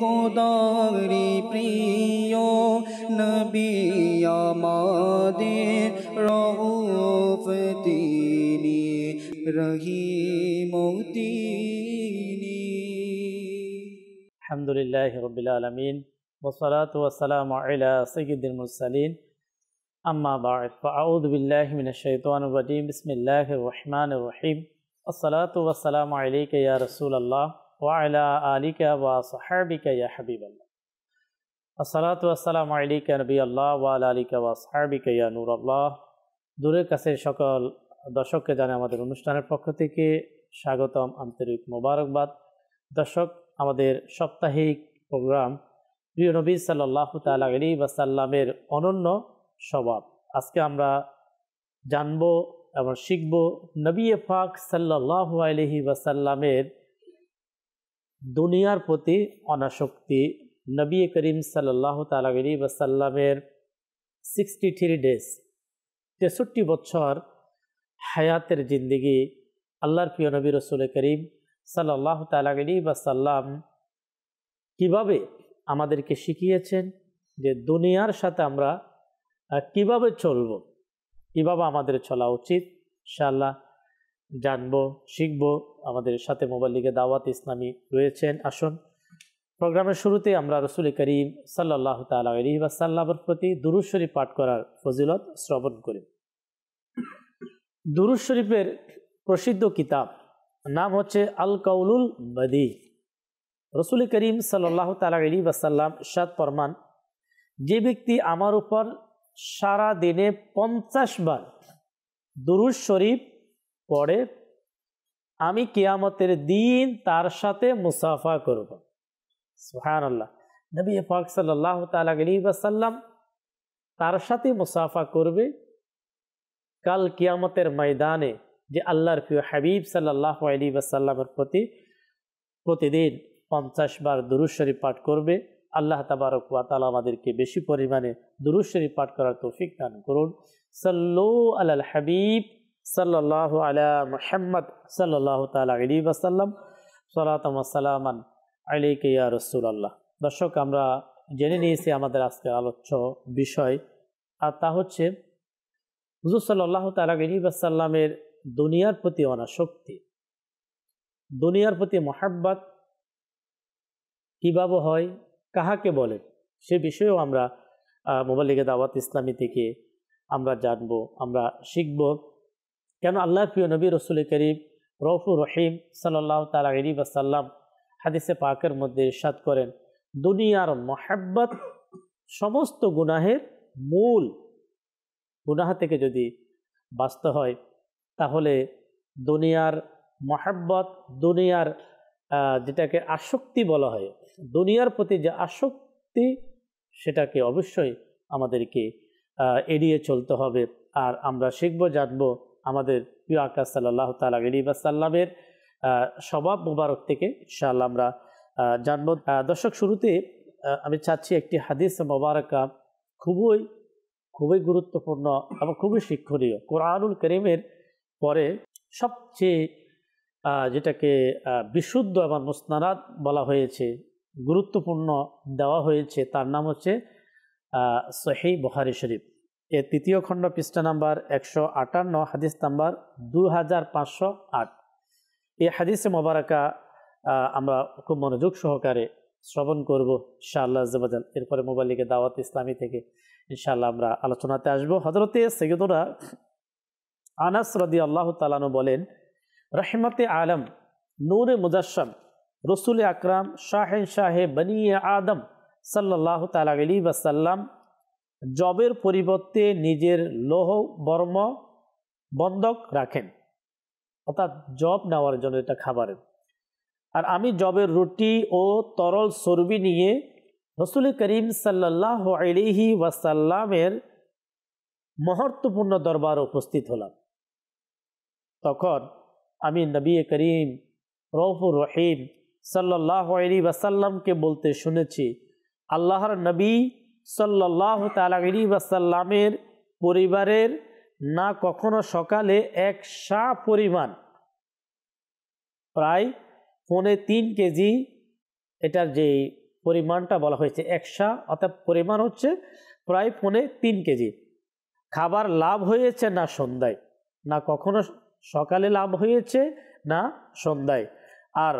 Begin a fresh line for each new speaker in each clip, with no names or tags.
খোদারি প্রিয় নবী
আমাদের রউফ তিনি রহিম তিনি আলহামদুলিল্লাহ রবিল আলমিন والصلاة والسلام على سيد المرسلين أما بعد فأعوذ بالله من الشيطان الرجيم بسم الله الرحمن الرحيم الصلاة والسلام عليك يا رسول الله ওয়াইলা আলিকা আল্লাহ দূরের কাছে সকল দর্শককে জানে আমাদের অনুষ্ঠানের পক্ষ থেকে স্বাগতম আন্তরিক মোবারকবাদ দর্শক আমাদের সাপ্তাহিক প্রোগ্রাম প্রিয় নবী সাল্লাহ তালা আলী বাসাল্লামের অনন্য স্বভাব আজকে আমরা জানব এবং শিখব নবী ফাক সাল্লাহ আলহি বাসাল্লামের দুনিয়ার প্রতি অনাসক্তি নবী করিম সাল্লাহ বা বাসাল্লামের সিক্সটি থ্রি ডেজ তেষট্টি বছর হায়াতের জিন্দিগি আল্লাহর প্রিয় নবী রসুল করিম সাল্লাহ বা বাসাল্লাম কিভাবে আমাদেরকে শিখিয়েছেন যে দুনিয়ার সাথে আমরা কিভাবে চলব কিভাবে আমাদের চলা উচিত সাল্লাহ জানবো শিখব আমাদের সাথে মোবাইল লিগে দাওয়াত ইসলামী রয়েছেন আসুন প্রোগ্রামের শুরুতে আমরা রসুল করিম সাল্লাহ তালাসাল্লামর প্রতি দুরুজ শরীফ পাঠ করার ফজিলত শ্রবণ করি দুরুজ শরীফের প্রসিদ্ধ কিতাব নাম হচ্ছে আল কাউলুল বদি রসুল করিম সাল্লাহ তালা আলী বাসাল্লাম সাদ ফরমান যে ব্যক্তি আমার উপর সারা দিনে পঞ্চাশ বার দুরুজ শরীফ পরে আমি কেয়ামতের দিন তার সাথে মুসাফা করব সুহান আল্লাহ নবী ফাক সাল্লাহ তালাম তার সাথে মুসাফা করবে কাল কিয়ামতের ময়দানে যে আল্লাহর প্রিয় হাবিব সাল্লাহ আলী বাসাল্লামের প্রতি প্রতিদিন পঞ্চাশ বার দুরুশ্বরী পাঠ করবে আল্লাহ তাবারক তালা আমাদেরকে বেশি পরিমাণে দুরুশ্বরী পাঠ করার তৌফিক দান করুন সাল্লু আল হাবিব সাল্লাহ আলা মোহাম্মদ সাল্লাহ তালা আলী আসাল্লাম সালাতামসালামান আলী কিয়া রসুল্লাহ দর্শক আমরা জেনে নিয়েছি আমাদের আজকে আলোচ্য বিষয় আর তা হচ্ছে হুজুর সাল্লাহ তালা আলী আসাল্লামের দুনিয়ার প্রতি অনাসক্তি দুনিয়ার প্রতি মহাব্বাত কীভাবে হয় কাহাকে বলে সে বিষয়েও আমরা মোবাইল লিগে দাওয়াত ইসলামী থেকে আমরা জানব আমরা শিখবো কেন আল্লাহ প্রিয় নবী রসুল করিম রফু রহিম সাল্লাহ তালা ইরিব আসাল্লাম হাদিসে পাকের মধ্যে ইরশাদ করেন দুনিয়ার মহাব্বত সমস্ত গুনাহের মূল গুনাহ থেকে যদি বাঁচতে হয় তাহলে দুনিয়ার মহাব্বত দুনিয়ার যেটাকে আসক্তি বলা হয় দুনিয়ার প্রতি যে আসক্তি সেটাকে অবশ্যই আমাদেরকে এড়িয়ে চলতে হবে আর আমরা শিখবো জানবো আমাদের প্রিয় আকাশ সাল্লাহ তালা আলিবাসাল্লামের স্বভাব মুবারক থেকে ইনশাআল্লাহ আমরা জানব দর্শক শুরুতে আমি চাচ্ছি একটি হাদিস মোবারকা খুবই খুবই গুরুত্বপূর্ণ এবং খুবই শিক্ষণীয় কোরআনুল করিমের পরে সবচেয়ে যেটাকে বিশুদ্ধ এবং মুস্তানাদ বলা হয়েছে গুরুত্বপূর্ণ দেওয়া হয়েছে তার নাম হচ্ছে সহি বহারি শরীফ এ তৃতীয় খণ্ড পৃষ্ঠা নাম্বার একশো আটান্ন হাদিস নাম্বার দু হাজার পাঁচশো আট এই হাদিসে মোবারকা আমরা খুব মনোযোগ সহকারে শ্রবণ করব ইনশাআল্লাহ জবাজাল এরপরে লিগে দাওয়াত ইসলামী থেকে ইনশাআল্লাহ আমরা আলোচনাতে আসব হজরতে সৈয়দরা আনাস রদি আল্লাহ তালানো বলেন রহমতে আলম নূরে মুজাসম রসুল আকরাম শাহেন শাহে বনিয়ে আদম সাল্লাহ তালা আলী বাসাল্লাম জবের পরিবর্তে নিজের লৌহ বর্ম বন্ধক রাখেন অর্থাৎ জব নেওয়ার জন্য এটা খাবারের আর আমি জবের রুটি ও তরল সর্বি নিয়ে রসুল করিম সাল্লাহ আলিহি ওয়াসাল্লামের মহত্বপূর্ণ দরবার উপস্থিত হলাম তখন আমি নবী করিম রৌফুর রহিম সাল্লাহ আলি ওয়াসাল্লামকে বলতে শুনেছি আল্লাহর নবী সাল্লাহ তালাগিরি বাসাল্লামের পরিবারের না কখনো সকালে এক সা পরিমাণ প্রায় পনে তিন কেজি এটার যে পরিমাণটা বলা হয়েছে একশা অর্থাৎ পরিমাণ হচ্ছে প্রায় পনে তিন কেজি খাবার লাভ হয়েছে না সন্ধ্যায় না কখনো সকালে লাভ হয়েছে না সন্ধ্যায় আর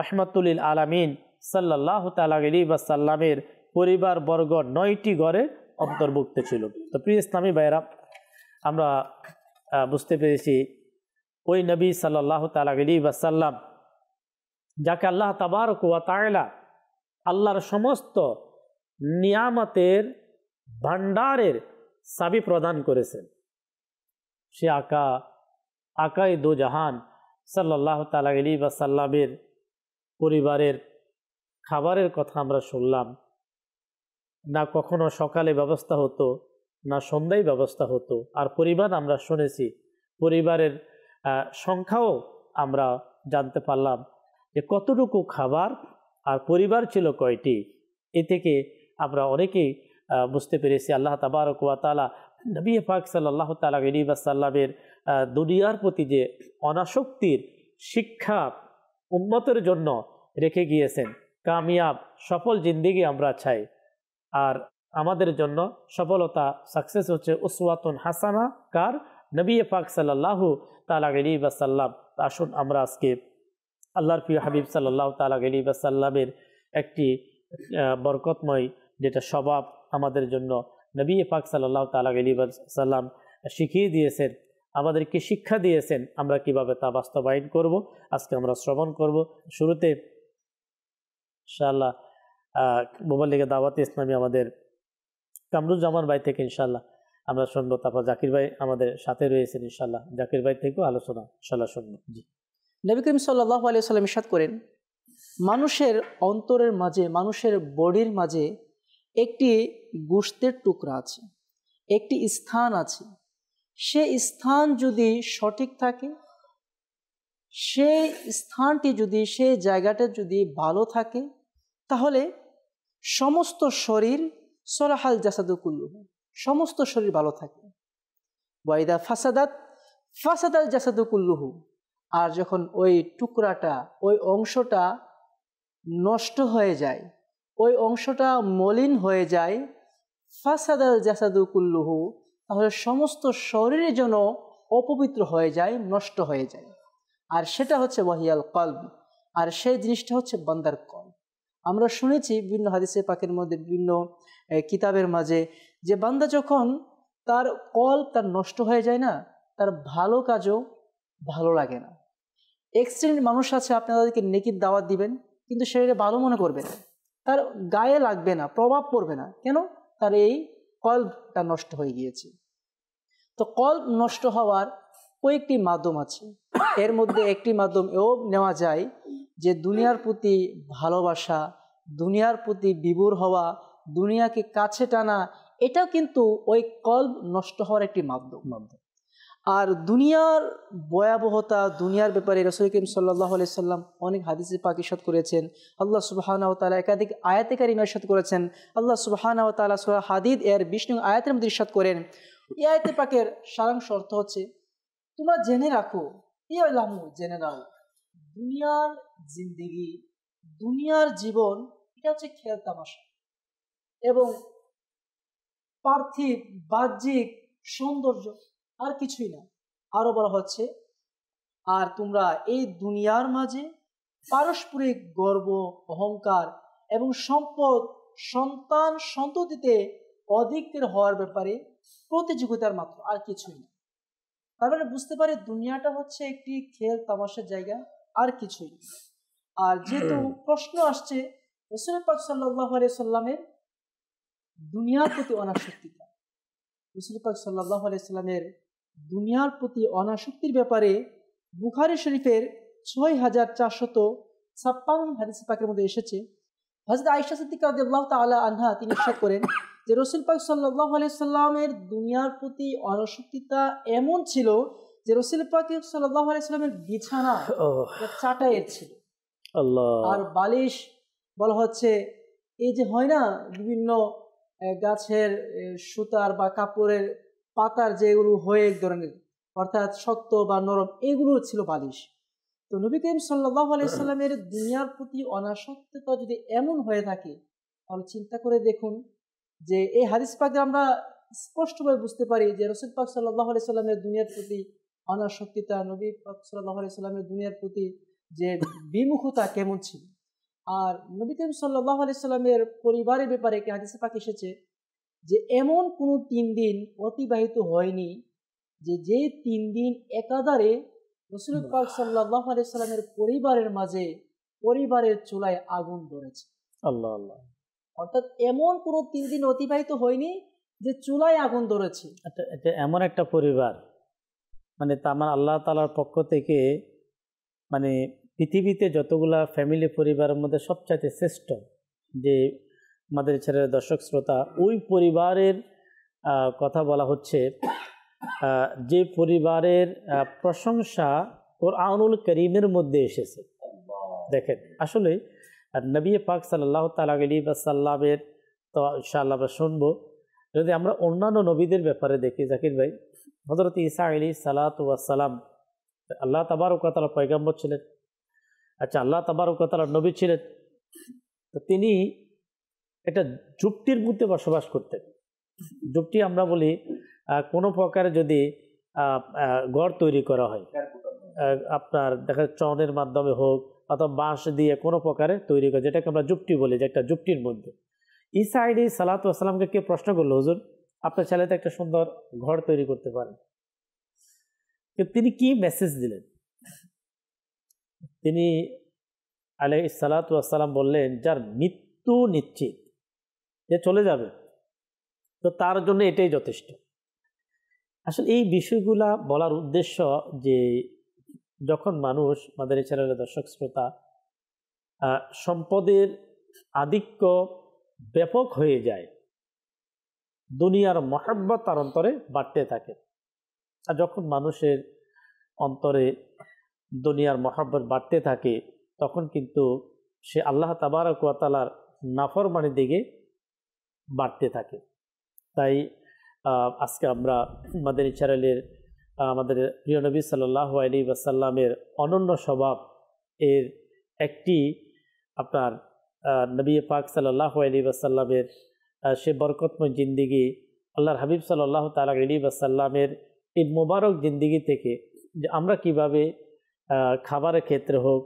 রহমাতুলিল আলামিন সাল্লাহ তালাগিরি বা সাল্লামের পরিবার বর্গ নয়টি ঘরে অন্তর্ভুক্ত ছিল তো প্রিয় ইসলামী ভাইরা আমরা বুঝতে পেরেছি ওই নবী সাল্লাহ বা সাল্লাম যাকে আল্লাহ তাবার ওয়া তায়লা আল্লাহর সমস্ত নিয়ামতের ভাণ্ডারের সাবি প্রদান করেছেন সে আকা আকাই দো জাহান সাল্লাহ তালা আলী বা সাল্লামের পরিবারের খাবারের কথা আমরা শুনলাম না কখনো সকালে ব্যবস্থা হতো না সন্ধ্যায় ব্যবস্থা হতো আর পরিবার আমরা শুনেছি পরিবারের সংখ্যাও আমরা জানতে পারলাম যে কতটুকু খাবার আর পরিবার ছিল কয়টি এ থেকে আমরা অনেকেই বুঝতে পেরেছি আল্লাহ তাবারকালা নবী পাক সাল্লাহ তালা সাল্লামের দুনিয়ার প্রতি যে অনাসক্তির শিক্ষা উন্নতের জন্য রেখে গিয়েছেন কামিয়াব সফল জিন্দিগি আমরা চাই আর আমাদের জন্য সফলতা সাকসেস হচ্ছে উসওয়াতুন হাসানা কার নবী পাক সাল্লাহ তালা গলিবাসাল্লাম আসুন আমরা আজকে আল্লাহর প্রিয় হাবিব সাল্লাহ তালা গলিবাসাল্লামের একটি বরকতময় যেটা স্বভাব আমাদের জন্য নবী পাক সাল্লাহ তালা গলিবাসাল্লাম শিখিয়ে দিয়েছেন আমাদেরকে শিক্ষা দিয়েছেন আমরা কিভাবে তা বাস্তবায়ন করব আজকে আমরা শ্রবণ করব শুরুতে ইনশাআল্লাহ লিগে দাওয়াত ইসলামী আমাদের কামরুজ্জামান ভাই থেকে ইনশাল্লাহ আমরা শুনবো তারপর জাকির ভাই আমাদের সাথে রয়েছেন ইনশাল্লাহ জাকির ভাই থেকেও আলোচনা ইনশাল্লাহ শুনবো জি নবী করিম সাল্লাহ আলিয়া সাল্লাম ইসাদ করেন মানুষের অন্তরের মাঝে মানুষের
বডির মাঝে একটি গুস্তের টুকরা আছে একটি স্থান আছে সে স্থান যদি সঠিক থাকে সেই স্থানটি যদি সেই জায়গাটা যদি ভালো থাকে তাহলে সমস্ত শরীর সরাহাল জাসাদু কুল্লু সমস্ত শরীর ভালো থাকে বয়দা ফাসাদাত ফাসাদাল জাসাদুকুল্লুহু আর যখন ওই টুকরাটা ওই অংশটা নষ্ট হয়ে যায় ওই অংশটা মলিন হয়ে যায় ফাসাদাল জাসাদুকুল্লুহু তাহলে সমস্ত শরীরে যেন অপবিত্র হয়ে যায় নষ্ট হয়ে যায় আর সেটা হচ্ছে ওয়াহিয়াল কল আর সেই জিনিসটা হচ্ছে বান্দার কল আমরা শুনেছি বিভিন্ন হাদিসে পাকের মধ্যে বিভিন্ন কিতাবের মাঝে যে বান্দা যখন তার কল তার নষ্ট হয়ে যায় না তার ভালো কাজও ভালো লাগে না এক্সিডেন্ট মানুষ আছে আপনি তাদেরকে নেকির দাওয়াত দিবেন কিন্তু সেটাকে ভালো মনে করবে না তার গায়ে লাগবে না প্রভাব পড়বে না কেন তার এই কল্পটা নষ্ট হয়ে গিয়েছে তো কল্প নষ্ট হওয়ার কয়েকটি মাধ্যম আছে এর মধ্যে একটি মাধ্যম এও নেওয়া যায় যে দুনিয়ার প্রতি ভালোবাসা দুনিয়ার প্রতি বিভোর হওয়া দুনিয়াকে কাছে টানা এটা কিন্তু ওই কল্প নষ্ট হওয়ার একটি মাধ্যম মাধ্যম আর দুনিয়ার ভয়াবহতা দুনিয়ার ব্যাপারে রসুল করিম সাল্লাহ সাল্লাম অনেক হাদিসে পাকিসাদ করেছেন আল্লাহ সুবাহানা তালা একাধিক আয়াতে কারিম এরশাদ করেছেন আল্লাহ ও তালা সোহা হাদিদ এর বিষ্ণু আয়াতের মধ্যে ইরশাদ করেন এই আয়তে পাকের সারাংশ অর্থ হচ্ছে তোমরা জেনে রাখো এই জেনে রাখো দুনিয়ার জিন্দিগি দুনিয়ার জীবন এটা হচ্ছে খেল তামাশা এবং পার্থিব বাহ্যিক সৌন্দর্য আর কিছুই না আরো বলা হচ্ছে আর তোমরা এই দুনিয়ার মাঝে পারস্পরিক গর্ব অহংকার এবং সম্পদ সন্তান সন্ততিতে অধিকের হওয়ার ব্যাপারে প্রতিযোগিতার মাত্র আর কিছুই না মানে বুঝতে পারি দুনিয়াটা হচ্ছে একটি খেল তামাশার জায়গা আর কিছুই না আর যেহেতু প্রশ্ন আসছে রসুল পাক সাল্লাহ আলিয়া সাল্লামের দুনিয়ার প্রতি অনাসক্তিটা রসুল পাক সাল্লাহ আলিয়া সাল্লামের দুনিয়ার প্রতি অনাসক্তির ব্যাপারে বুখারি শরীফের ছয় হাজার চারশত ছাপ্পান্ন হাদিস পাকের মধ্যে এসেছে হজরত আইসা সিদ্দিক তালা আনহা তিনি ইচ্ছা করেন যে রসুল পাক সাল্লাহ আলাইসাল্লামের দুনিয়ার প্রতি অনাসক্তিটা এমন ছিল যে রসুল পাক সাল্লাহ আলাইসাল্লামের বিছানা চাটাইয়ের ছিল আর বালিশ বলা হচ্ছে এই যে হয় না বিভিন্ন গাছের সুতার বা কাপড়ের পাতার যেগুলো হয়ে এক ধরনের অর্থাৎ শক্ত বা নরম এগুলো ছিল বালিশ তো নবী করিম সাল্লাহ আলাইসাল্লামের দুনিয়ার প্রতি অনাসক্ততা যদি এমন হয়ে থাকে তাহলে চিন্তা করে দেখুন যে এই হাদিস পাকে আমরা স্পষ্টভাবে বুঝতে পারি যে রসুল পাক সাল্লাহ আলাইসাল্লামের দুনিয়ার প্রতি অনাসক্তিতা নবী পাক সাল্লাহ আলাইসাল্লামের দুনিয়ার প্রতি যে বিমুখতা কেমন ছিল আর নবী করিম সাল্লাহ আলাইস্লামের পরিবারের ব্যাপারে একটি হাদিসে পাক এসেছে যে এমন কোনো তিন দিন অতিবাহিত হয়নি যে যে তিন দিন একাধারে রসুল পাক সাল্লাহ আলাইস্লামের পরিবারের মাঝে পরিবারের চুলায় আগুন ধরেছে আল্লাহ আল্লাহ অর্থাৎ এমন কোনো তিন দিন অতিবাহিত হয়নি যে চুলায় আগুন ধরেছে
আচ্ছা, এটা এমন একটা পরিবার মানে তামার আল্লাহ তালার পক্ষ থেকে মানে পৃথিবীতে যতগুলা ফ্যামিলি পরিবারের মধ্যে সবচাইতে শ্রেষ্ঠ যে আমাদের ছেলের দর্শক শ্রোতা ওই পরিবারের কথা বলা হচ্ছে যে পরিবারের প্রশংসা ওর আনুল করিমের মধ্যে এসেছে দেখেন আসলে নবী পাক সাল্লাহ তালি বাসাল্লামের তো ইনশাআল্লাহ শুনবো যদি আমরা অন্যান্য নবীদের ব্যাপারে দেখি জাকির ভাই হজরত ইসা আলী সালাত ওয়াসালাম আল্লাহ তাবারও কথা পয়গাম্বর ছিলেন আচ্ছা আল্লাহ তাবারকতালার নবী ছিলেন তো তিনি একটা যুক্তির মধ্যে বসবাস করতেন যুক্তি আমরা বলি কোনো প্রকারে যদি গড় তৈরি করা হয় আপনার দেখা চনের মাধ্যমে হোক অথবা বাঁশ দিয়ে কোনো প্রকারে তৈরি করে যেটাকে আমরা যুক্তি বলি যে একটা যুক্তির মধ্যে ইসা আইডি সালাত আসসালামকে কে প্রশ্ন করলো হুজুর আপনার ছেলেতে একটা সুন্দর ঘর তৈরি করতে পারেন তিনি কি মেসেজ দিলেন তিনি আলাই ইসালাতাম বললেন যার মৃত্যু নিশ্চিত যে চলে যাবে তো তার জন্য এটাই যথেষ্ট আসলে এই বিষয়গুলা বলার উদ্দেশ্য যে যখন মানুষ আমাদের এছাড়া দর্শক শ্রোতা সম্পদের আধিক্য ব্যাপক হয়ে যায় দুনিয়ার মহাব্বত তার অন্তরে বাড়তে থাকে আর যখন মানুষের অন্তরে দুনিয়ার মহাব্বত বাড়তে থাকে তখন কিন্তু সে আল্লাহ তাবারকালার নাফরমানির দিকে বাড়তে থাকে তাই আজকে আমরা আমাদের ইচ্ছারালের আমাদের প্রিয় নবী সাল্লাহ আলী বাসাল্লামের অনন্য স্বভাব এর একটি আপনার নবী পাক সাল্লাহ আলী বাসাল্লামের সে বরকতময় জিন্দিগি আল্লাহর হাবিব সাল্লাহ তালা আলী বাসাল্লামের এই মোবারক জিন্দিগি থেকে যে আমরা কিভাবে খাবারের ক্ষেত্রে হোক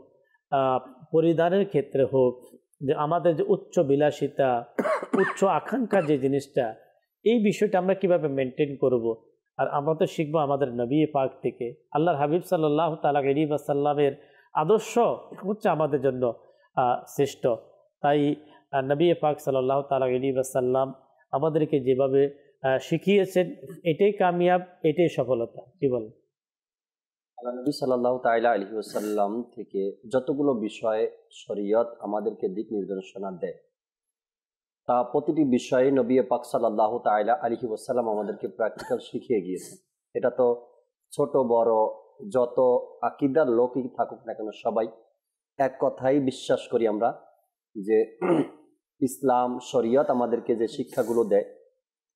পরিধানের ক্ষেত্রে হোক যে আমাদের যে উচ্চ বিলাসিতা উচ্চ আকাঙ্ক্ষা যে জিনিসটা এই বিষয়টা আমরা কিভাবে মেনটেন করব। আর আমরা তো শিখবো আমাদের নবী পাক থেকে আল্লাহর হাবিব সাল্লাহ তালা গরিব আসাল্লামের আদর্শ হচ্ছে আমাদের জন্য শ্রেষ্ঠ তাই নবী পাক সাল্লাহ তালা গরিব আসাল্লাম আমাদেরকে যেভাবে শিখিয়েছেন এটাই কামিয়াব এটাই সফলতা কী বলেন
নবী সাল্লাহ তাইলা আলহি আসাল্লাম থেকে যতগুলো বিষয়ে শরীয়ত আমাদেরকে দিক নির্দেশনা দেয় তা প্রতিটি বিষয়ে নবী পাক সাল্লাহ তাইলা আলহি আসাল্লাম আমাদেরকে প্র্যাকটিক্যাল শিখিয়ে গিয়েছেন এটা তো ছোট বড় যত আকিদার লোকই থাকুক না কেন সবাই এক কথাই বিশ্বাস করি আমরা যে ইসলাম শরীয়ত আমাদেরকে যে শিক্ষাগুলো দেয়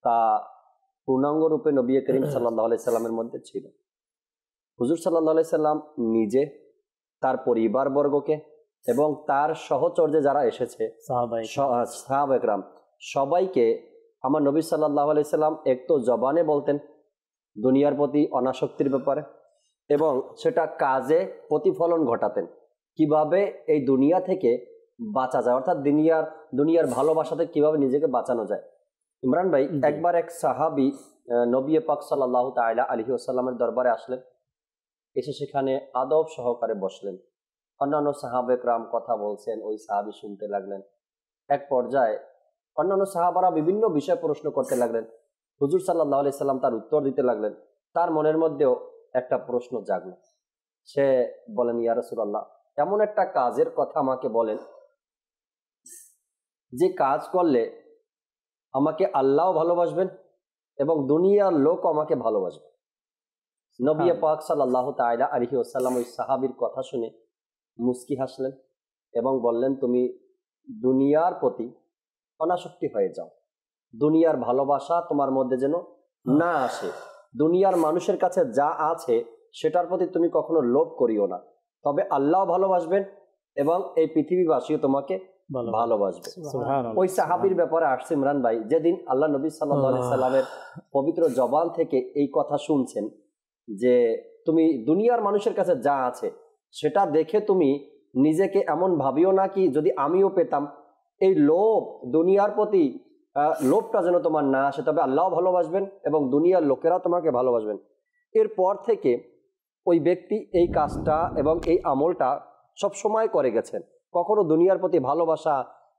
তা পূর্ণাঙ্গরূপে নবী করিম সাল্লাহ আলাইসাল্লামের মধ্যে ছিল হুজুর সাল্লাহ সাল্লাম নিজে তার পরিবারবর্গকে এবং তার সহচর্যে যারা এসেছে সাহাব একরাম সবাইকে আমার নবী সাল্লাহ আলাইসাল্লাম এক তো জবানে বলতেন দুনিয়ার প্রতি অনাসক্তির ব্যাপারে এবং সেটা কাজে প্রতিফলন ঘটাতেন কিভাবে এই দুনিয়া থেকে বাঁচা যায় অর্থাৎ দুনিয়ার দুনিয়ার ভালোবাসাতে কিভাবে নিজেকে বাঁচানো যায় ইমরান ভাই একবার এক সাহাবি নবী পাক সাল্লাহ তাইলা আলহি আসাল্লামের দরবারে আসলেন এসে সেখানে আদব সহকারে বসলেন অন্যান্য রাম কথা বলছেন ওই সাহাবি শুনতে লাগলেন এক পর্যায়ে অন্যান্য সাহাবারা বিভিন্ন বিষয় প্রশ্ন করতে লাগলেন হুজুর সাল্লাহ আলি সাল্লাম তার উত্তর দিতে লাগলেন তার মনের মধ্যেও একটা প্রশ্ন জাগল সে বলেন ইয়ারসুল্লাহ এমন একটা কাজের কথা আমাকে বলেন যে কাজ করলে আমাকে আল্লাহ ভালোবাসবেন এবং দুনিয়ার লোক আমাকে ভালোবাসবে নবিয়া হ্যাঁ। পাক সাল্লাহ তাইলা আলহি ওসাল্লাম ওই সাহাবির কথা শুনে মুস্কি হাসলেন এবং বললেন তুমি দুনিয়ার প্রতি অনাসক্তি হয়ে যাও দুনিয়ার ভালোবাসা তোমার মধ্যে যেন হ্যাঁ। না আসে দুনিয়ার মানুষের কাছে যা আছে সেটার প্রতি তুমি কখনো লোভ করিও না তবে আল্লাহ ভালোবাসবেন এবং এই পৃথিবীবাসীও তোমাকে ভালোবাসবে ওই সাহাবির ব্যাপারে আসছে ইমরান ভাই যেদিন আল্লাহ নবী সাল্লাহ সাল্লামের পবিত্র জবান থেকে এই কথা শুনছেন যে তুমি দুনিয়ার মানুষের কাছে যা আছে সেটা দেখে তুমি নিজেকে এমন ভাবিও না কি যদি আমিও পেতাম এই লোভ দুনিয়ার প্রতি লোভটা যেন তোমার না আসে তবে আল্লাহ ভালোবাসবেন এবং দুনিয়ার লোকেরা তোমাকে ভালোবাসবেন এরপর থেকে ওই ব্যক্তি এই কাজটা এবং এই আমলটা সব সময় করে গেছেন কখনো দুনিয়ার প্রতি ভালোবাসা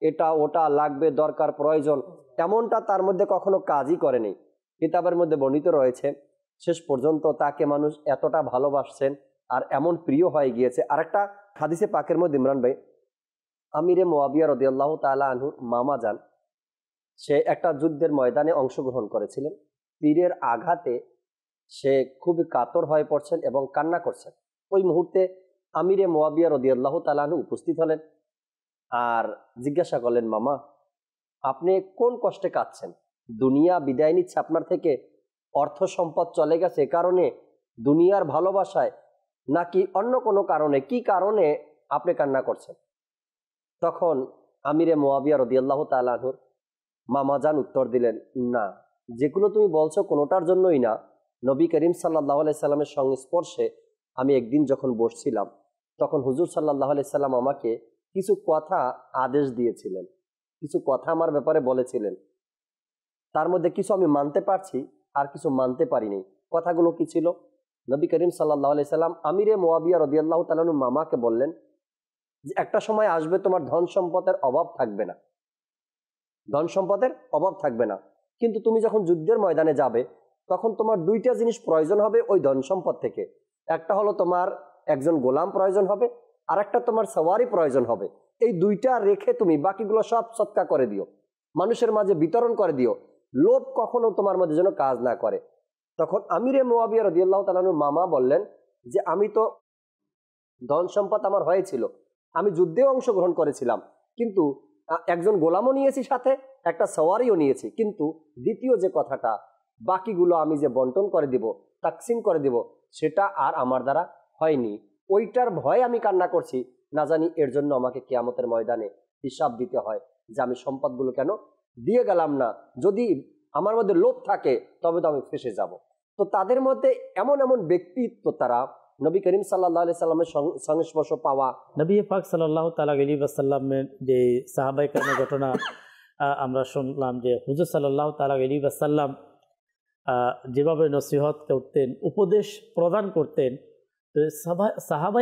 এটা ওটা লাগবে দরকার প্রয়োজন এমনটা তার মধ্যে কখনো কাজই করেনি কিতাবের মধ্যে বর্ণিত রয়েছে শেষ পর্যন্ত তাকে মানুষ এতটা ভালোবাসছেন আর এমন প্রিয় হয়ে গিয়েছে আর একটা হাদিসে পাকের মধ্যে ইমরান ভাই আমিরে মোয়াবিয়া রদিয়াল্লাহ তালা আনহুর মামা যান সে একটা যুদ্ধের ময়দানে অংশগ্রহণ করেছিলেন তীরের আঘাতে সে খুবই কাতর হয়ে পড়ছেন এবং কান্না করছেন ওই মুহূর্তে আমিরে মোয়াবিয়া রদিয়াল্লাহ তালাহু উপস্থিত হলেন আর জিজ্ঞাসা করলেন মামা আপনি কোন কষ্টে কাঁদছেন দুনিয়া বিদায় নিচ্ছে আপনার থেকে অর্থ সম্পদ চলে গেছে কারণে দুনিয়ার ভালোবাসায় নাকি অন্য কোনো কারণে কি কারণে আপনি কান্না করছেন তখন আমিরে মোয়াবিয়া রদিয়াল্লাহ তালাহুর মামাজান উত্তর দিলেন না যেগুলো তুমি বলছো কোনোটার জন্যই না নবী করিম সাল্লাহ আলাইসাল্লামের সংস্পর্শে আমি একদিন যখন বসছিলাম তখন হুজুর সাল্লাহ আলাইসাল্লাম আমাকে কিছু কথা আদেশ দিয়েছিলেন কিছু কথা আমার ব্যাপারে বলেছিলেন তার মধ্যে কিছু আমি মানতে পারছি আর কিছু মানতে পারিনি কথাগুলো কি ছিল নবী করিম সাল্লাহ আলি সাল্লাম আমিরে মোয়াবিয়া রদিয়াল্লাহ তালু মামাকে বললেন যে একটা সময় আসবে তোমার ধন সম্পদের অভাব থাকবে না ধন সম্পদের অভাব থাকবে না কিন্তু তুমি যখন যুদ্ধের ময়দানে যাবে তখন তোমার দুইটা জিনিস প্রয়োজন হবে ওই ধন সম্পদ থেকে একটা হলো তোমার একজন গোলাম প্রয়োজন হবে আর একটা তোমার সওয়ারি প্রয়োজন হবে এই দুইটা রেখে তুমি বাকিগুলো সব সৎকা করে দিও মানুষের মাঝে বিতরণ করে দিও লোভ কখনো তোমার মধ্যে যেন কাজ না করে তখন আমিরে মোয়াবিয়া রদিয়াল্লাহ তালানুর মামা বললেন যে আমি তো ধন সম্পদ আমার হয়েছিল আমি যুদ্ধেও অংশগ্রহণ করেছিলাম কিন্তু একজন গোলামও নিয়েছি সাথে একটা সওয়ারিও নিয়েছি কিন্তু দ্বিতীয় যে কথাটা বাকিগুলো আমি যে বন্টন করে দিব তাকসিম করে দিব সেটা আর আমার দ্বারা হয়নি ওইটার ভয় আমি কান্না করছি না জানি এর জন্য আমাকে কেয়ামতের ময়দানে হিসাব দিতে হয় যে আমি সম্পদগুলো কেন দিয়ে গেলাম না যদি আমার মধ্যে লোভ থাকে তবে তো আমি ফেসে যাব তো তাদের মধ্যে এমন এমন ব্যক্তিত্ব তারা নবী করিম সাল্লাহ সাল্লামের সংস্পর্শ
পাওয়া নবী ফাক সাল্লাহ তালা আসাল্লামের যে সাহাবাইকারের ঘটনা আমরা শুনলাম যে হুজুর সাল্লাহ তালা আলী আসাল্লাম যেভাবে নসিহত করতেন উপদেশ প্রদান করতেন তো সাহা সাহাবা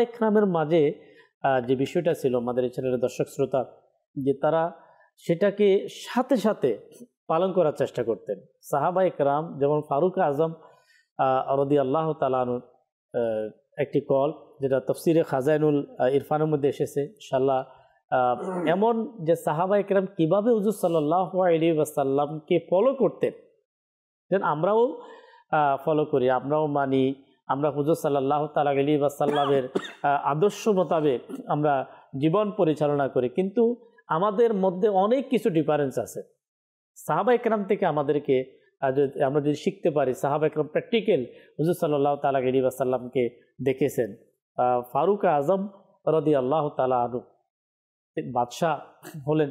মাঝে যে বিষয়টা ছিল আমাদের এই দর্শক শ্রোতা যে তারা সেটাকে সাথে সাথে পালন করার চেষ্টা করতেন সাহাবা একরাম যেমন ফারুক আজম অরদি আল্লাহ তালানুর একটি কল যেটা তফসিরে খাজাইনুল ইরফানের মধ্যে এসেছে সাল্লাহ এমন যে সাহাবা একরাম কীভাবে হুজুর সাল্লাহ আলী আসাল্লামকে ফলো করতেন দেন আমরাও ফলো করি আমরাও মানি আমরা হুজুর সাল্লাহ তালা আলী আসাল্লামের আদর্শ মোতাবেক আমরা জীবন পরিচালনা করি কিন্তু আমাদের মধ্যে অনেক কিছু ডিফারেন্স আছে সাহাবা একরাম থেকে আমাদেরকে আমরা যদি শিখতে পারি সাহাবা একরাম প্র্যাকটিক্যাল হুজুর সাল্লাহ তালা সাল্লামকে দেখেছেন ফারুক আজম রদি আল্লাহ তালা আনু বাদশাহ হলেন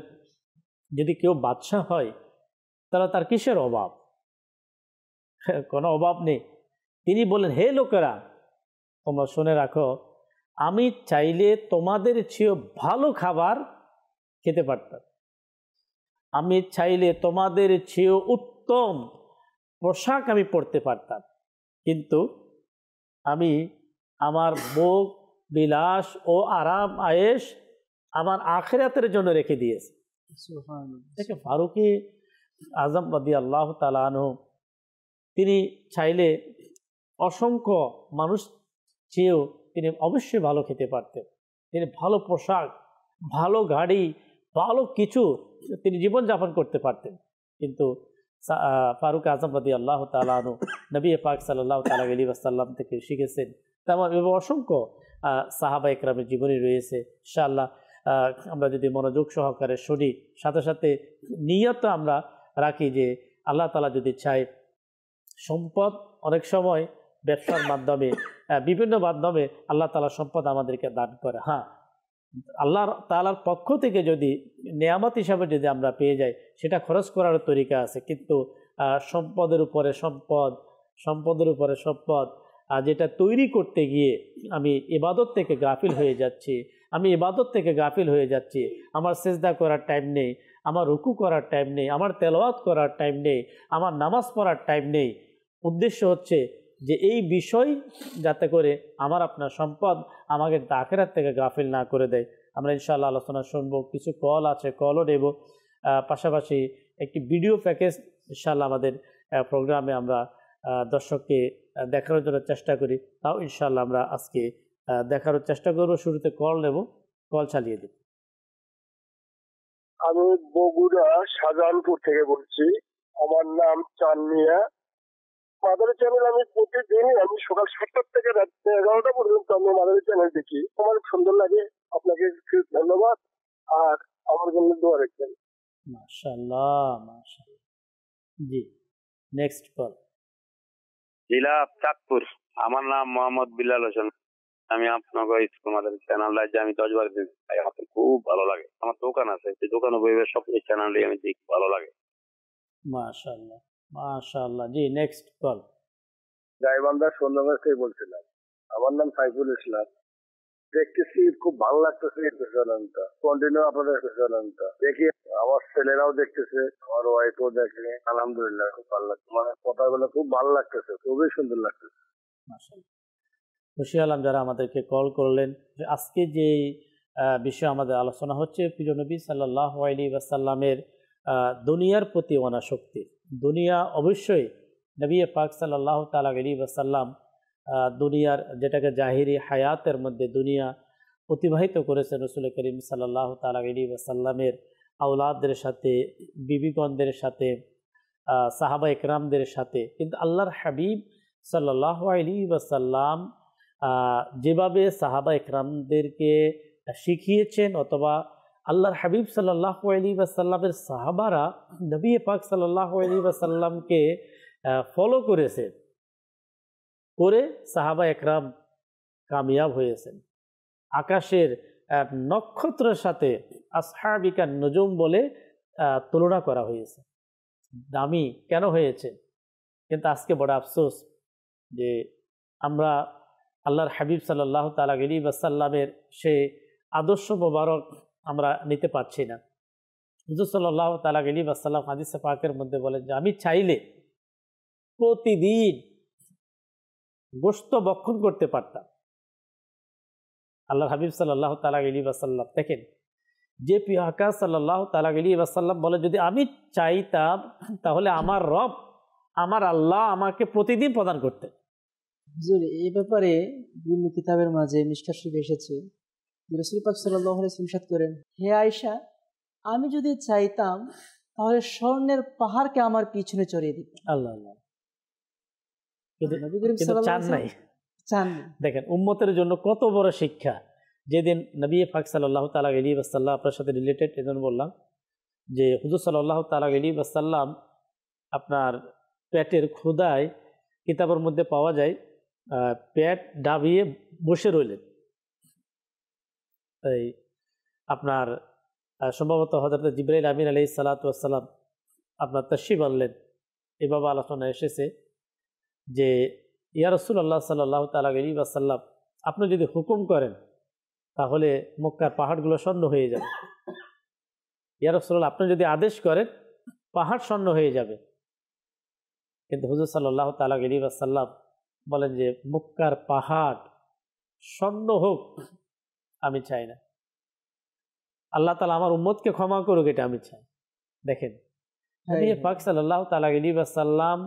যদি কেউ বাদশাহ হয় তাহলে তার কিসের অভাব কোনো অভাব নেই তিনি বলেন হে লোকেরা তোমরা শুনে রাখো আমি চাইলে তোমাদের চেয়ে ভালো খাবার খেতে পারতাম আমি চাইলে তোমাদের চেয়েও উত্তম পোশাক আমি পরতে পারতাম কিন্তু আমি আমার ভোগ বিলাস ও আরাম আয়েস আমার আখেরাতের জন্য রেখে দিয়েছে দেখে ফারুকি আজম বাদি আল্লাহ তালানো তিনি চাইলে অসংখ্য মানুষ চেয়েও তিনি অবশ্যই ভালো খেতে পারতেন তিনি ভালো পোশাক ভালো গাড়ি ভালো কিছু তিনি জীবনযাপন করতে পারতেন কিন্তু ফারুক আজম রাদি আল্লাহ তালু নবী পাক সাল্লাহ তালা আলী আসাল্লাম থেকে শিখেছেন তেমন এবং অসংখ্য সাহাবা একরামের জীবনী রয়েছে ইনশাআল্লাহ আমরা যদি মনোযোগ সহকারে শুনি সাথে সাথে নিয়ত আমরা রাখি যে আল্লাহ তালা যদি চাই সম্পদ অনেক সময় ব্যবসার মাধ্যমে বিভিন্ন মাধ্যমে আল্লাহ তালা সম্পদ আমাদেরকে দান করে হ্যাঁ আল্লাহ তালার পক্ষ থেকে যদি নিয়ামত হিসাবে যদি আমরা পেয়ে যাই সেটা খরচ করার তরিকা আছে কিন্তু সম্পদের উপরে সম্পদ সম্পদের উপরে সম্পদ আর যেটা তৈরি করতে গিয়ে আমি ইবাদত থেকে গাফিল হয়ে যাচ্ছি আমি ইবাদত থেকে গাফিল হয়ে যাচ্ছি আমার সেজদা করার টাইম নেই আমার রুকু করার টাইম নেই আমার তেলাওয়াত করার টাইম নেই আমার নামাজ পড়ার টাইম নেই উদ্দেশ্য হচ্ছে যে এই বিষয় যাতে করে আমার আপনার সম্পদ আমাকে দাখেরার থেকে গাফিল না করে দেয় আমরা ইনশাল্লাহ আলোচনা শুনবো কিছু কল আছে কলও নেব পাশাপাশি একটি ভিডিও প্যাকেজ ইনশাল্লাহ আমাদের প্রোগ্রামে আমরা দর্শককে দেখানোর জন্য চেষ্টা করি তাও ইনশাল্লাহ আমরা আজকে দেখানোর চেষ্টা করবো শুরুতে কল নেব কল চালিয়ে দেব
আমি বগুড়া শাহজাহানপুর থেকে বলছি আমার নাম চান্নিয়া মাদারি চ্যানেল আমি
প্রতিদিনই আমি সকাল সাতটার থেকে রাত এগারোটা পর্যন্ত আমি মাদারি চ্যানেল দেখি আমার সুন্দর
লাগে আপনাকে ধন্যবাদ আর আমার জন্য দোয়া রাখবেন
মাশাল্লাহ জি নেক্সট কল জেলা চাঁদপুর আমার নাম মোহাম্মদ বিল্লাল হোসেন আমি আপনাকে স্কুল মাদারি চ্যানেল যে আমি দশ বার খুব ভালো লাগে আমার দোকান আছে সেই দোকানে বইবে সব চ্যানেলই আমি দেখি ভালো লাগে মাশাআল্লাহ জি নেক্সট কল সুন্দরগঞ্জ থেকে বলছিলাম আমার নাম সাইফুল ইসলাম দেখতেছি খুব ভালো লাগতেছে কন্টিনিউ আপনাদের দেখি আমার ছেলেরাও দেখতেছে আমার ওয়াইফও দেখে আলহামদুলিল্লাহ খুব ভালো লাগছে মানে কথাগুলো খুব ভালো লাগতেছে খুবই সুন্দর লাগতেছে খুশি যারা আমাদেরকে কল করলেন যে আজকে যে বিষয়ে আমাদের আলোচনা হচ্ছে প্রিয় সাল্লাহ আলী ওয়াসাল্লামের দুনিয়ার প্রতি শক্তি দুনিয়া অবশ্যই নবী পাক সাল্লাহ তালা আলী বাসাল্লাম দুনিয়ার যেটাকে জাহিরি হায়াতের মধ্যে দুনিয়া অতিবাহিত করেছেন রসুল করিম সাল্লাহ তালা আলী বাসাল্লামের আউলাদদের সাথে বিবিগণদের সাথে সাহাবা ইকরামদের সাথে কিন্তু আল্লাহর হাবিব সাল্লাহ আলী বাসাল্লাম যেভাবে সাহাবা ইকরামদেরকে শিখিয়েছেন অথবা আল্লাহর হাবিব সাল্লাহ আলী বাসাল্লামের সাহাবারা নবী পাক সাল্লাহ আলী বাসাল্লামকে ফলো করেছে করে সাহাবা একরাম কামিয়াব হয়েছেন আকাশের নক্ষত্রের সাথে আসহাবিকা নজম বলে তুলনা করা হয়েছে দামি কেন হয়েছে কিন্তু আজকে বড় আফসোস যে আমরা আল্লাহর হাবিব সাল্লাহ তালা আলী বাসাল্লামের সে আদর্শ মোবারক আমরা নিতে পারছি না হুজুর সাল্লাহ তালা গলি সাল্লাম হাদিসে পাকের মধ্যে বলেন যে আমি চাইলে প্রতিদিন গোস্ত বক্ষণ করতে পারতাম আল্লাহ হাবিব সাল্লাহ তালা গলি সাল্লাম দেখেন যে পিহাকা সাল্লাহ তালা গলি সাল্লাম বলে যদি আমি চাইতাম তাহলে আমার রব আমার আল্লাহ আমাকে প্রতিদিন প্রদান করতেন
এই ব্যাপারে বিভিন্ন কিতাবের মাঝে নিষ্কাশিত এসেছে রসুলপাক সাল্লাহ ইমসাদ করেন হে আয়সা আমি যদি চাইতাম তাহলে স্বর্ণের পাহাড়কে আমার পিছনে চড়িয়ে দিত
আল্লাহ দেখেন উম্মতের জন্য কত বড় শিক্ষা যেদিন নবী ফাক সাল্লাহ তালা আলী বাসাল্লাহ আপনার সাথে রিলেটেড এজন্য বললাম যে হুজুর সাল্লাহ তালা আলী বাসাল্লাম আপনার প্যাটের ক্ষুদায় কিতাবের মধ্যে পাওয়া যায় প্যাট ডাবিয়ে বসে রইলেন এই আপনার সম্ভবত হজরত জিব্রাইল আমিন আলি সালাতাম আপনার তশিব আনলেন এভাবে আলোচনা এসেছে যে ইয়ারসুল আল্লাহ সাল্লাহ তালা আলিবাসাল্লাম আপনি যদি হুকুম করেন তাহলে মক্কার পাহাড়গুলো স্বর্ণ হয়ে যাবে ইয়ারসুল্লাহ আপনি যদি আদেশ করেন পাহাড় স্বর্ণ হয়ে যাবে কিন্তু হুজুর সাল্লাহ তালা আলিবাসাল্লাম বলেন যে মক্কার পাহাড় স্বর্ণ হোক আমি চাই না আল্লাহ তালা আমার উম্মতকে ক্ষমা করুক এটা আমি চাই দেখেন হ্যাঁ। সাল্লাম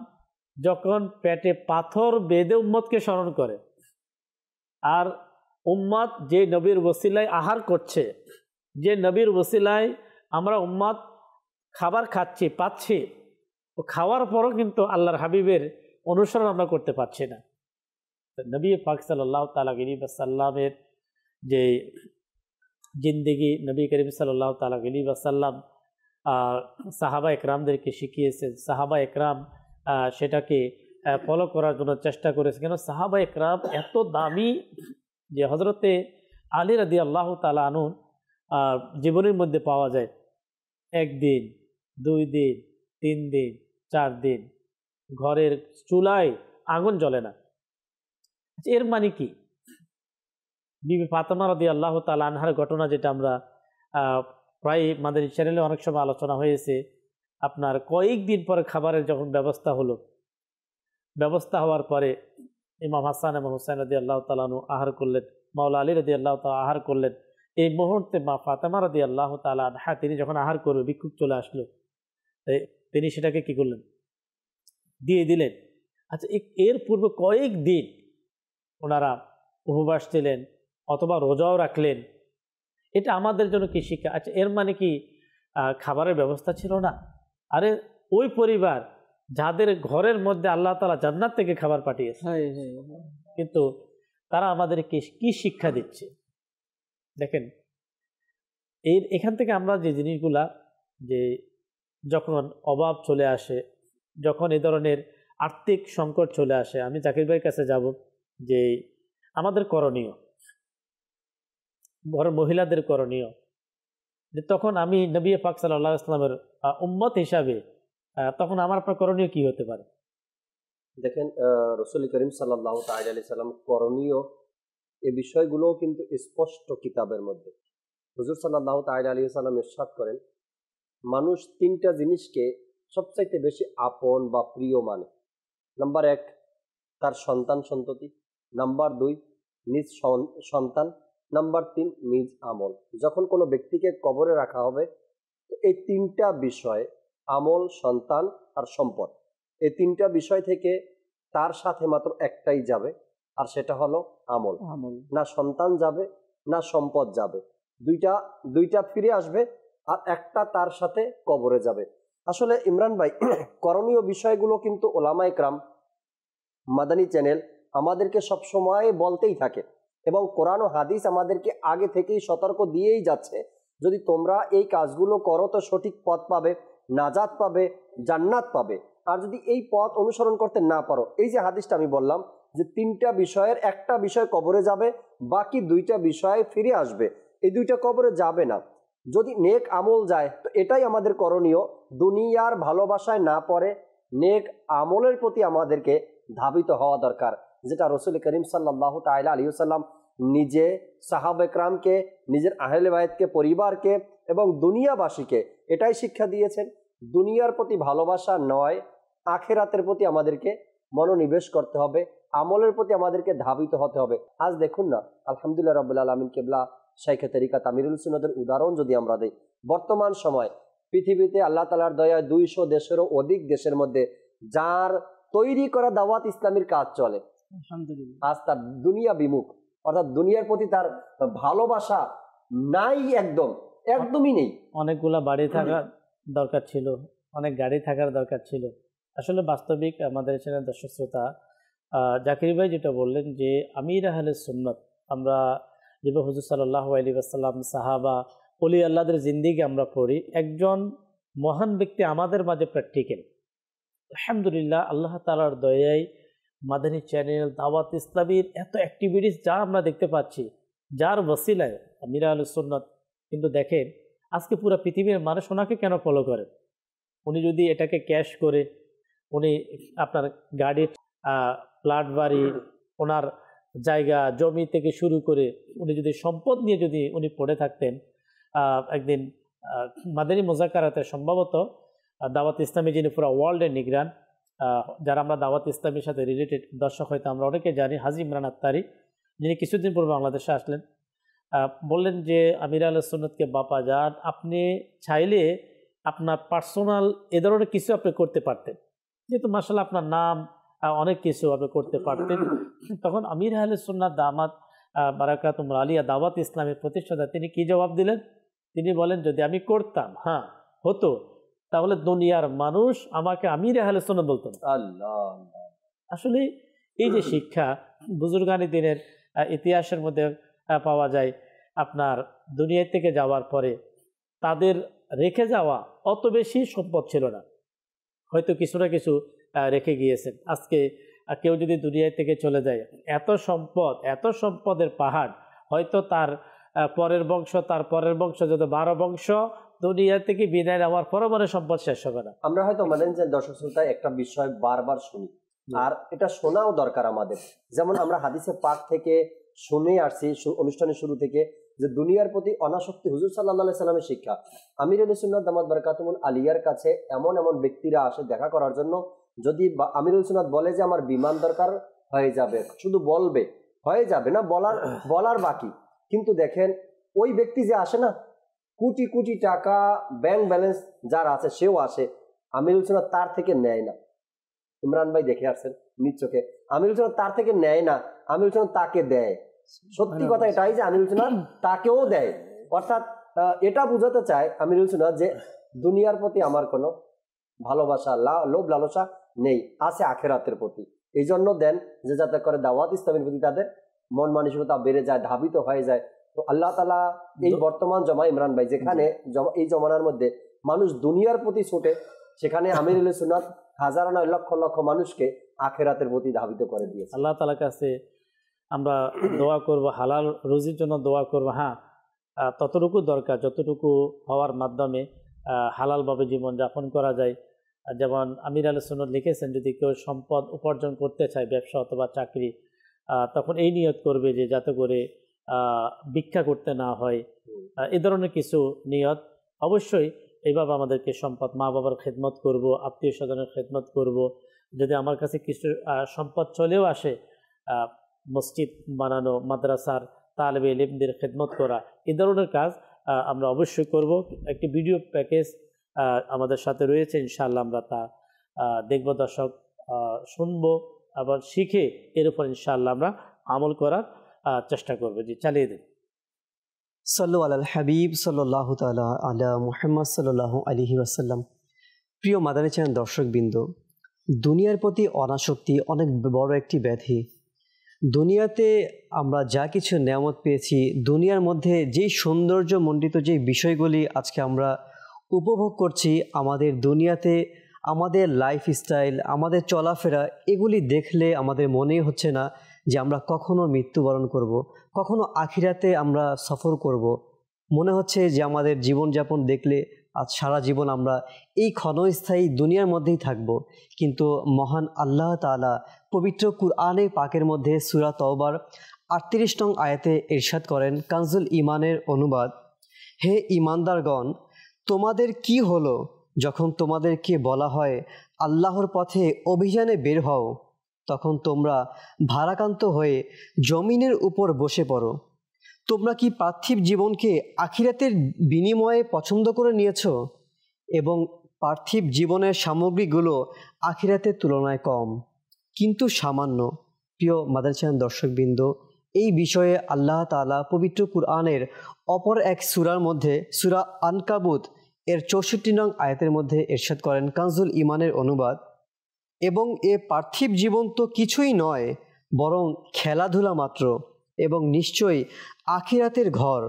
যখন পেটে পাথর বেঁধে উম্মতকে স্মরণ করে আর উম্মাদ যে নবীর ওসিলায় আহার করছে যে নবীর ওসিলায় আমরা উম্মাদ খাবার খাচ্ছি পাচ্ছি ও খাওয়ার পরও কিন্তু আল্লাহর হাবিবের অনুসরণ আমরা করতে পারছি না নবী পাক সাল্লাহ তালা গিরিবাসাল্লামের যে জিন্দিগি নবী করিম সাল্লাহ তালা আলী আসাল্লাম সাহাবা একরামদেরকে শিখিয়েছেন সাহাবা একরাম সেটাকে ফলো করার জন্য চেষ্টা করেছে কেন সাহাবা একরাম এত দামি যে হজরতে আলী রাদি আল্লাহ তালা আনুন জীবনের মধ্যে পাওয়া যায় একদিন দুই দিন তিন দিন চার দিন ঘরের চুলায় আগুন জ্বলে না এর মানে কি বিবি ফাতেমা রদি আল্লাহ তাল আনহার ঘটনা যেটা আমরা প্রায় আমাদের চ্যানেলে অনেক সময় আলোচনা হয়েছে আপনার কয়েকদিন পরে খাবারের যখন ব্যবস্থা হলো ব্যবস্থা হওয়ার পরে ইমাম হাসান এবং হুসাইন রদি আল্লাহ তালু আহার করলেন মাওলা আলী রদি আল্লাহ তাল আহার করলেন এই মুহূর্তে মা ফাতেমা রদি আল্লাহ তাল আনহা তিনি যখন আহার করবে বিক্ষোভ চলে আসলো তিনি সেটাকে কী করলেন দিয়ে দিলেন আচ্ছা এর পূর্বে কয়েক দিন ওনারা উপবাস ছিলেন অথবা রোজাও রাখলেন এটা আমাদের জন্য কি শিক্ষা আচ্ছা এর মানে কি খাবারের ব্যবস্থা ছিল না আরে ওই পরিবার যাদের ঘরের মধ্যে আল্লাহ তালা জান্নাত থেকে খাবার পাঠিয়েছে হ্যাঁ, হ্যাঁ, হ্যাঁ। কিন্তু তারা আমাদেরকে কি শিক্ষা দিচ্ছে দেখেন এর এখান থেকে আমরা যে জিনিসগুলা যে যখন অভাব চলে আসে যখন এ ধরনের আর্থিক সংকট চলে আসে আমি জাকির ভাইয়ের কাছে যাব যে আমাদের করণীয় ঘরের মহিলাদের করণীয় যে তখন আমি নবী পাক সাল্লাহ ইসলামের উম্মত হিসাবে তখন আমার আপনার করণীয় কি হতে পারে
দেখেন রসুল করিম সাল্লাহ তাজ আলি সাল্লাম করণীয় এ বিষয়গুলোও কিন্তু স্পষ্ট কিতাবের মধ্যে হুজুর সাল্লাহ তাজ আলী সাল্লাম ইরশাদ করেন মানুষ তিনটা জিনিসকে সবচাইতে বেশি আপন বা প্রিয় মানে নাম্বার এক তার সন্তান সন্ততি নাম্বার দুই নিজ সন্তান নাম্বার তিন নিজ আমল যখন কোনো ব্যক্তিকে কবরে রাখা হবে এই তিনটা বিষয় আমল সন্তান আর সম্পদ এই তিনটা বিষয় থেকে তার সাথে মাত্র একটাই যাবে আর সেটা হলো আমল না সন্তান যাবে না সম্পদ যাবে দুইটা দুইটা ফিরে আসবে আর একটা তার সাথে কবরে যাবে আসলে ইমরান ভাই করণীয় বিষয়গুলো কিন্তু ওলামা একরাম মাদানী চ্যানেল আমাদেরকে সবসময় বলতেই থাকে এবং কোরআন ও হাদিস আমাদেরকে আগে থেকেই সতর্ক দিয়েই যাচ্ছে যদি তোমরা এই কাজগুলো করো তো সঠিক পথ পাবে নাজাত পাবে জান্নাত পাবে আর যদি এই পথ অনুসরণ করতে না পারো এই যে হাদিসটা আমি বললাম যে তিনটা বিষয়ের একটা বিষয় কবরে যাবে বাকি দুইটা বিষয়ে ফিরে আসবে এই দুইটা কবরে যাবে না যদি নেক আমল যায় তো এটাই আমাদের করণীয় দুনিয়ার ভালোবাসায় না পড়ে নেক আমলের প্রতি আমাদেরকে ধাবিত হওয়া দরকার যেটা রসুল করিম সাল্লাহ তাইলা আলী সাল্লাম নিজে সাহাব একরামকে নিজের আহলে পরিবারকে এবং দুনিয়াবাসীকে এটাই শিক্ষা দিয়েছেন দুনিয়ার প্রতি ভালোবাসা নয় আখেরাতের প্রতি আমাদেরকে মনোনিবেশ করতে হবে আমলের প্রতি আমাদেরকে ধাবিত হতে হবে আজ দেখুন না আলহামদুলিল্লাহ রবুল্লা আলমিন কেবলা শাইখে তরিকা তামিরুল সুনদের উদাহরণ যদি আমরা দিই বর্তমান সময় পৃথিবীতে আল্লাহ তালার দয়ায় দুইশো দেশেরও অধিক দেশের মধ্যে যার তৈরি করা দাওয়াত ইসলামীর কাজ চলে আজ তার দুনিয়া বিমুখ অর্থাৎ দুনিয়ার প্রতি তার ভালোবাসা
নাই একদম একদমই নেই অনেকগুলা বাড়ি থাকার দরকার ছিল অনেক গাড়ি থাকার দরকার ছিল আসলে বাস্তবিক আমাদের এখানে দর্শক শ্রোতা জাকির ভাই যেটা বললেন যে আমির আহলে সুন্নত আমরা যেভাবে হুজুর সাল্লাহ আলী আসসালাম সাহাবা অলি আল্লাহদের জিন্দিগি আমরা পড়ি একজন মহান ব্যক্তি আমাদের মাঝে প্র্যাকটিক্যাল আলহামদুলিল্লাহ আল্লাহ তালার দয়ায় মাদানী চ্যানেল দাওয়াত ইসলামীর এত অ্যাক্টিভিটিস যা আমরা দেখতে পাচ্ছি যার বসিলায় মিরা আলু সুন্নত কিন্তু দেখেন আজকে পুরো পৃথিবীর মানুষ ওনাকে কেন ফলো করে উনি যদি এটাকে ক্যাশ করে উনি আপনার গাড়ির প্লাট বাড়ি ওনার জায়গা জমি থেকে শুরু করে উনি যদি সম্পদ নিয়ে যদি উনি পড়ে থাকতেন একদিন মাদানী মোজাকারাতে সম্ভবত দাওয়াত ইসলামী যিনি পুরো ওয়ার্ল্ডের নিগরান যারা আমরা দাওয়াত ইসলামের সাথে রিলেটেড দর্শক হয়তো আমরা অনেকে জানি হাজি ইমরান আত্তারি যিনি কিছুদিন পূর্বে বাংলাদেশে আসলেন বললেন যে আমির আল সুন্নতকে বাপা যান আপনি চাইলে আপনার পার্সোনাল এ ধরনের কিছু আপনি করতে পারতেন যেহেতু মার্শাল আপনার নাম অনেক কিছু আপনি করতে পারতেন তখন আমির আহ সুন্নাত দামাত বারাকাতুমর আলিয়া দাওয়াত ইসলামের প্রতিষ্ঠাতা তিনি কি জবাব দিলেন তিনি বলেন যদি আমি করতাম হ্যাঁ হতো তাহলে দুনিয়ার মানুষ আমাকে আমির রেহালে সোনা বলতো আল্লাহ আসলে এই যে শিক্ষা বুজুর্গানি দিনের ইতিহাসের মধ্যে পাওয়া যায় আপনার দুনিয়া থেকে যাওয়ার পরে তাদের রেখে যাওয়া অত বেশি সম্পদ ছিল না হয়তো কিছু না কিছু রেখে গিয়েছেন আজকে কেউ যদি দুনিয়া থেকে চলে যায় এত সম্পদ এত সম্পদের পাহাড় হয়তো তার পরের বংশ তার পরের বংশ যত বারো বংশ দুনিয়া থেকে বিদায় নেওয়ার পরে মানে সম্পদ শেষ হবে না
আমরা হয়তো মানেন যে দর্শক শ্রোতা একটা বিষয় বারবার শুনি আর এটা শোনাও দরকার আমাদের যেমন আমরা হাদিসে পাক থেকে শুনে আসছি অনুষ্ঠানের শুরু থেকে যে দুনিয়ার প্রতি অনাসক্তি হুজুর সাল্লাহ সাল্লামের শিক্ষা আমির সুন্নাদ দামাদ বারকাতুমুল আলিয়ার কাছে এমন এমন ব্যক্তিরা আসে দেখা করার জন্য যদি আলী সুন্নাদ বলে যে আমার বিমান দরকার হয়ে যাবে শুধু বলবে হয়ে যাবে না বলার বলার বাকি কিন্তু দেখেন ওই ব্যক্তি যে আসে না কোটি কোটি টাকা ব্যাংক ব্যালেন্স যার আছে সেও আসে আমিরুল হোসেন তার থেকে নেয় না ইমরান ভাই দেখে আসছেন নিজ চোখে আমিরুল হোসেন তার থেকে নেয় না আমিরুল হোসেন তাকে দেয় সত্যি কথা এটাই যে আমিরুল হোসেন তাকেও দেয় অর্থাৎ এটা বোঝাতে চায় আমিরুল হোসেন যে দুনিয়ার প্রতি আমার কোনো ভালোবাসা লোভ লালসা নেই আছে আখেরাতের প্রতি এই জন্য দেন যে যাতে করে দাওয়াত ইসলামের প্রতি তাদের মন মানসিকতা বেড়ে যায় ধাবিত হয়ে যায় তো আল্লাহ তালা এই বর্তমান জমা ইমরান ভাই যেখানে এই জমানার মধ্যে মানুষ দুনিয়ার প্রতি ছোটে সেখানে আমির সুনাত হাজার নয় লক্ষ লক্ষ মানুষকে আখেরাতের প্রতি ধাবিত করে দিয়েছে
আল্লাহ তালার কাছে আমরা দোয়া করব হালাল রুজির জন্য দোয়া করব হ্যাঁ ততটুকু দরকার যতটুকু হওয়ার মাধ্যমে হালালভাবে জীবনযাপন করা যায় যেমন আমির আল সনদ লিখেছেন যদি কেউ সম্পদ উপার্জন করতে চায় ব্যবসা অথবা চাকরি তখন এই নিয়ত করবে যে যাতে করে ভিক্ষা করতে না হয় এ ধরনের কিছু নিয়ত অবশ্যই এইভাবে আমাদেরকে সম্পদ মা বাবার খেদমত করব আত্মীয় স্বজনের খেদমত করব যদি আমার কাছে কিছু সম্পদ চলেও আসে মসজিদ বানানো মাদ্রাসার তালবে এলিমদের খেদমত করা এ ধরনের কাজ আমরা অবশ্যই করব একটি ভিডিও প্যাকেজ আমাদের সাথে রয়েছে ইনশাআল্লাহ আমরা তা দেখব দর্শক শুনবো আবার শিখে এর উপর ইনশাআল্লাহ আমরা আমল করার চেষ্টা করবে যে চালিয়ে দেবে
সাল্লু আল হাবিব সাল্লাহ তালা আল্লাহ মুহাম্মদ সাল্লাহ আলহি আসাল্লাম প্রিয় মাদানী চান দর্শকবৃন্দ দুনিয়ার প্রতি অনাসক্তি অনেক বড় একটি ব্যাধি দুনিয়াতে আমরা যা কিছু নেয়ামত পেয়েছি দুনিয়ার মধ্যে যেই সৌন্দর্যমণ্ডিত যে বিষয়গুলি আজকে আমরা উপভোগ করছি আমাদের দুনিয়াতে আমাদের লাইফস্টাইল আমাদের চলাফেরা এগুলি দেখলে আমাদের মনেই হচ্ছে না যে আমরা কখনো মৃত্যুবরণ করব। কখনো আখিরাতে আমরা সফর করব। মনে হচ্ছে যে আমাদের জীবনযাপন দেখলে আজ সারা জীবন আমরা এই ক্ষণস্থায়ী দুনিয়ার মধ্যেই থাকব কিন্তু মহান আল্লাহ তালা পবিত্র কুরআনে পাকের মধ্যে সুরা তওবার আটত্রিশ নং আয়াতে এরশাদ করেন কাঞ্জুল ইমানের অনুবাদ হে ইমানদারগণ তোমাদের কি হলো যখন তোমাদেরকে বলা হয় আল্লাহর পথে অভিযানে বের হও তখন তোমরা ভারাকান্ত হয়ে জমিনের উপর বসে পড়ো তোমরা কি পার্থিব জীবনকে আখিরাতের বিনিময়ে পছন্দ করে নিয়েছ এবং পার্থিব জীবনের সামগ্রীগুলো আখিরাতের তুলনায় কম কিন্তু সামান্য প্রিয় মাদারচান দর্শকবৃন্দ এই বিষয়ে আল্লাহ তালা পবিত্র কুরআনের অপর এক সুরার মধ্যে সুরা আনকাবুত এর চৌষট্টি নং আয়াতের মধ্যে এরশাদ করেন কাঞ্জুল ইমানের অনুবাদ এবং এ পার্থিব জীবন তো কিছুই নয় বরং খেলাধুলা মাত্র এবং নিশ্চয়ই আখিরাতের ঘর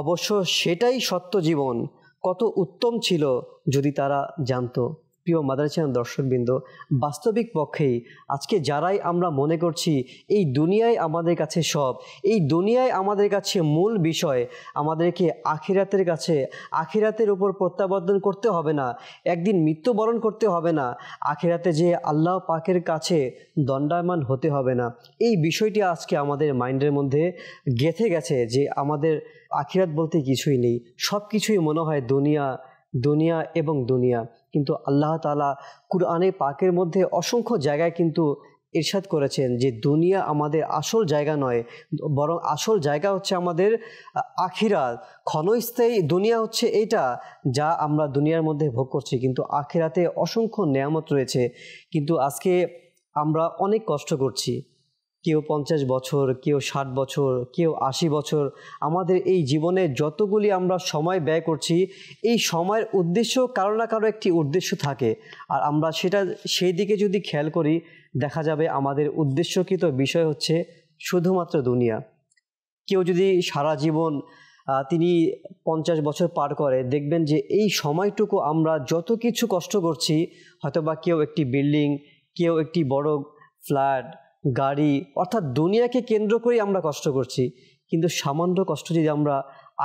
অবশ্য সেটাই সত্য জীবন কত উত্তম ছিল যদি তারা জানত প্রিয় মাদারচান দর্শকবৃন্দ বাস্তবিক পক্ষেই আজকে যারাই আমরা মনে করছি এই দুনিয়ায় আমাদের কাছে সব এই দুনিয়ায় আমাদের কাছে মূল বিষয় আমাদেরকে আখিরাতের কাছে আখিরাতের উপর প্রত্যাবর্তন করতে হবে না একদিন মৃত্যুবরণ করতে হবে না আখিরাতে যে আল্লাহ পাকের কাছে দণ্ডায়মান হতে হবে না এই বিষয়টি আজকে আমাদের মাইন্ডের মধ্যে গেথে গেছে যে আমাদের আখিরাত বলতে কিছুই নেই সব কিছুই মনে হয় দুনিয়া দুনিয়া এবং দুনিয়া কিন্তু আল্লাহ তালা কুরআনে পাকের মধ্যে অসংখ্য জায়গায় কিন্তু ইরশাদ করেছেন যে দুনিয়া আমাদের আসল জায়গা নয় বরং আসল জায়গা হচ্ছে আমাদের আখিরাত ক্ষণস্থায়ী দুনিয়া হচ্ছে এটা যা আমরা দুনিয়ার মধ্যে ভোগ করছি কিন্তু আখিরাতে অসংখ্য নেয়ামত রয়েছে কিন্তু আজকে আমরা অনেক কষ্ট করছি কেউ পঞ্চাশ বছর কেউ ষাট বছর কেউ আশি বছর আমাদের এই জীবনে যতগুলি আমরা সময় ব্যয় করছি এই সময়ের উদ্দেশ্য কারো না কারো একটি উদ্দেশ্য থাকে আর আমরা সেটা সেই দিকে যদি খেয়াল করি দেখা যাবে আমাদের উদ্দেশ্যকৃত বিষয় হচ্ছে শুধুমাত্র দুনিয়া কেউ যদি সারা জীবন তিনি পঞ্চাশ বছর পার করে দেখবেন যে এই সময়টুকু আমরা যত কিছু কষ্ট করছি হয়তোবা কেউ একটি বিল্ডিং কেউ একটি বড় ফ্ল্যাট গাড়ি অর্থাৎ দুনিয়াকে কেন্দ্র করেই আমরা কষ্ট করছি কিন্তু সামান্য কষ্ট যদি আমরা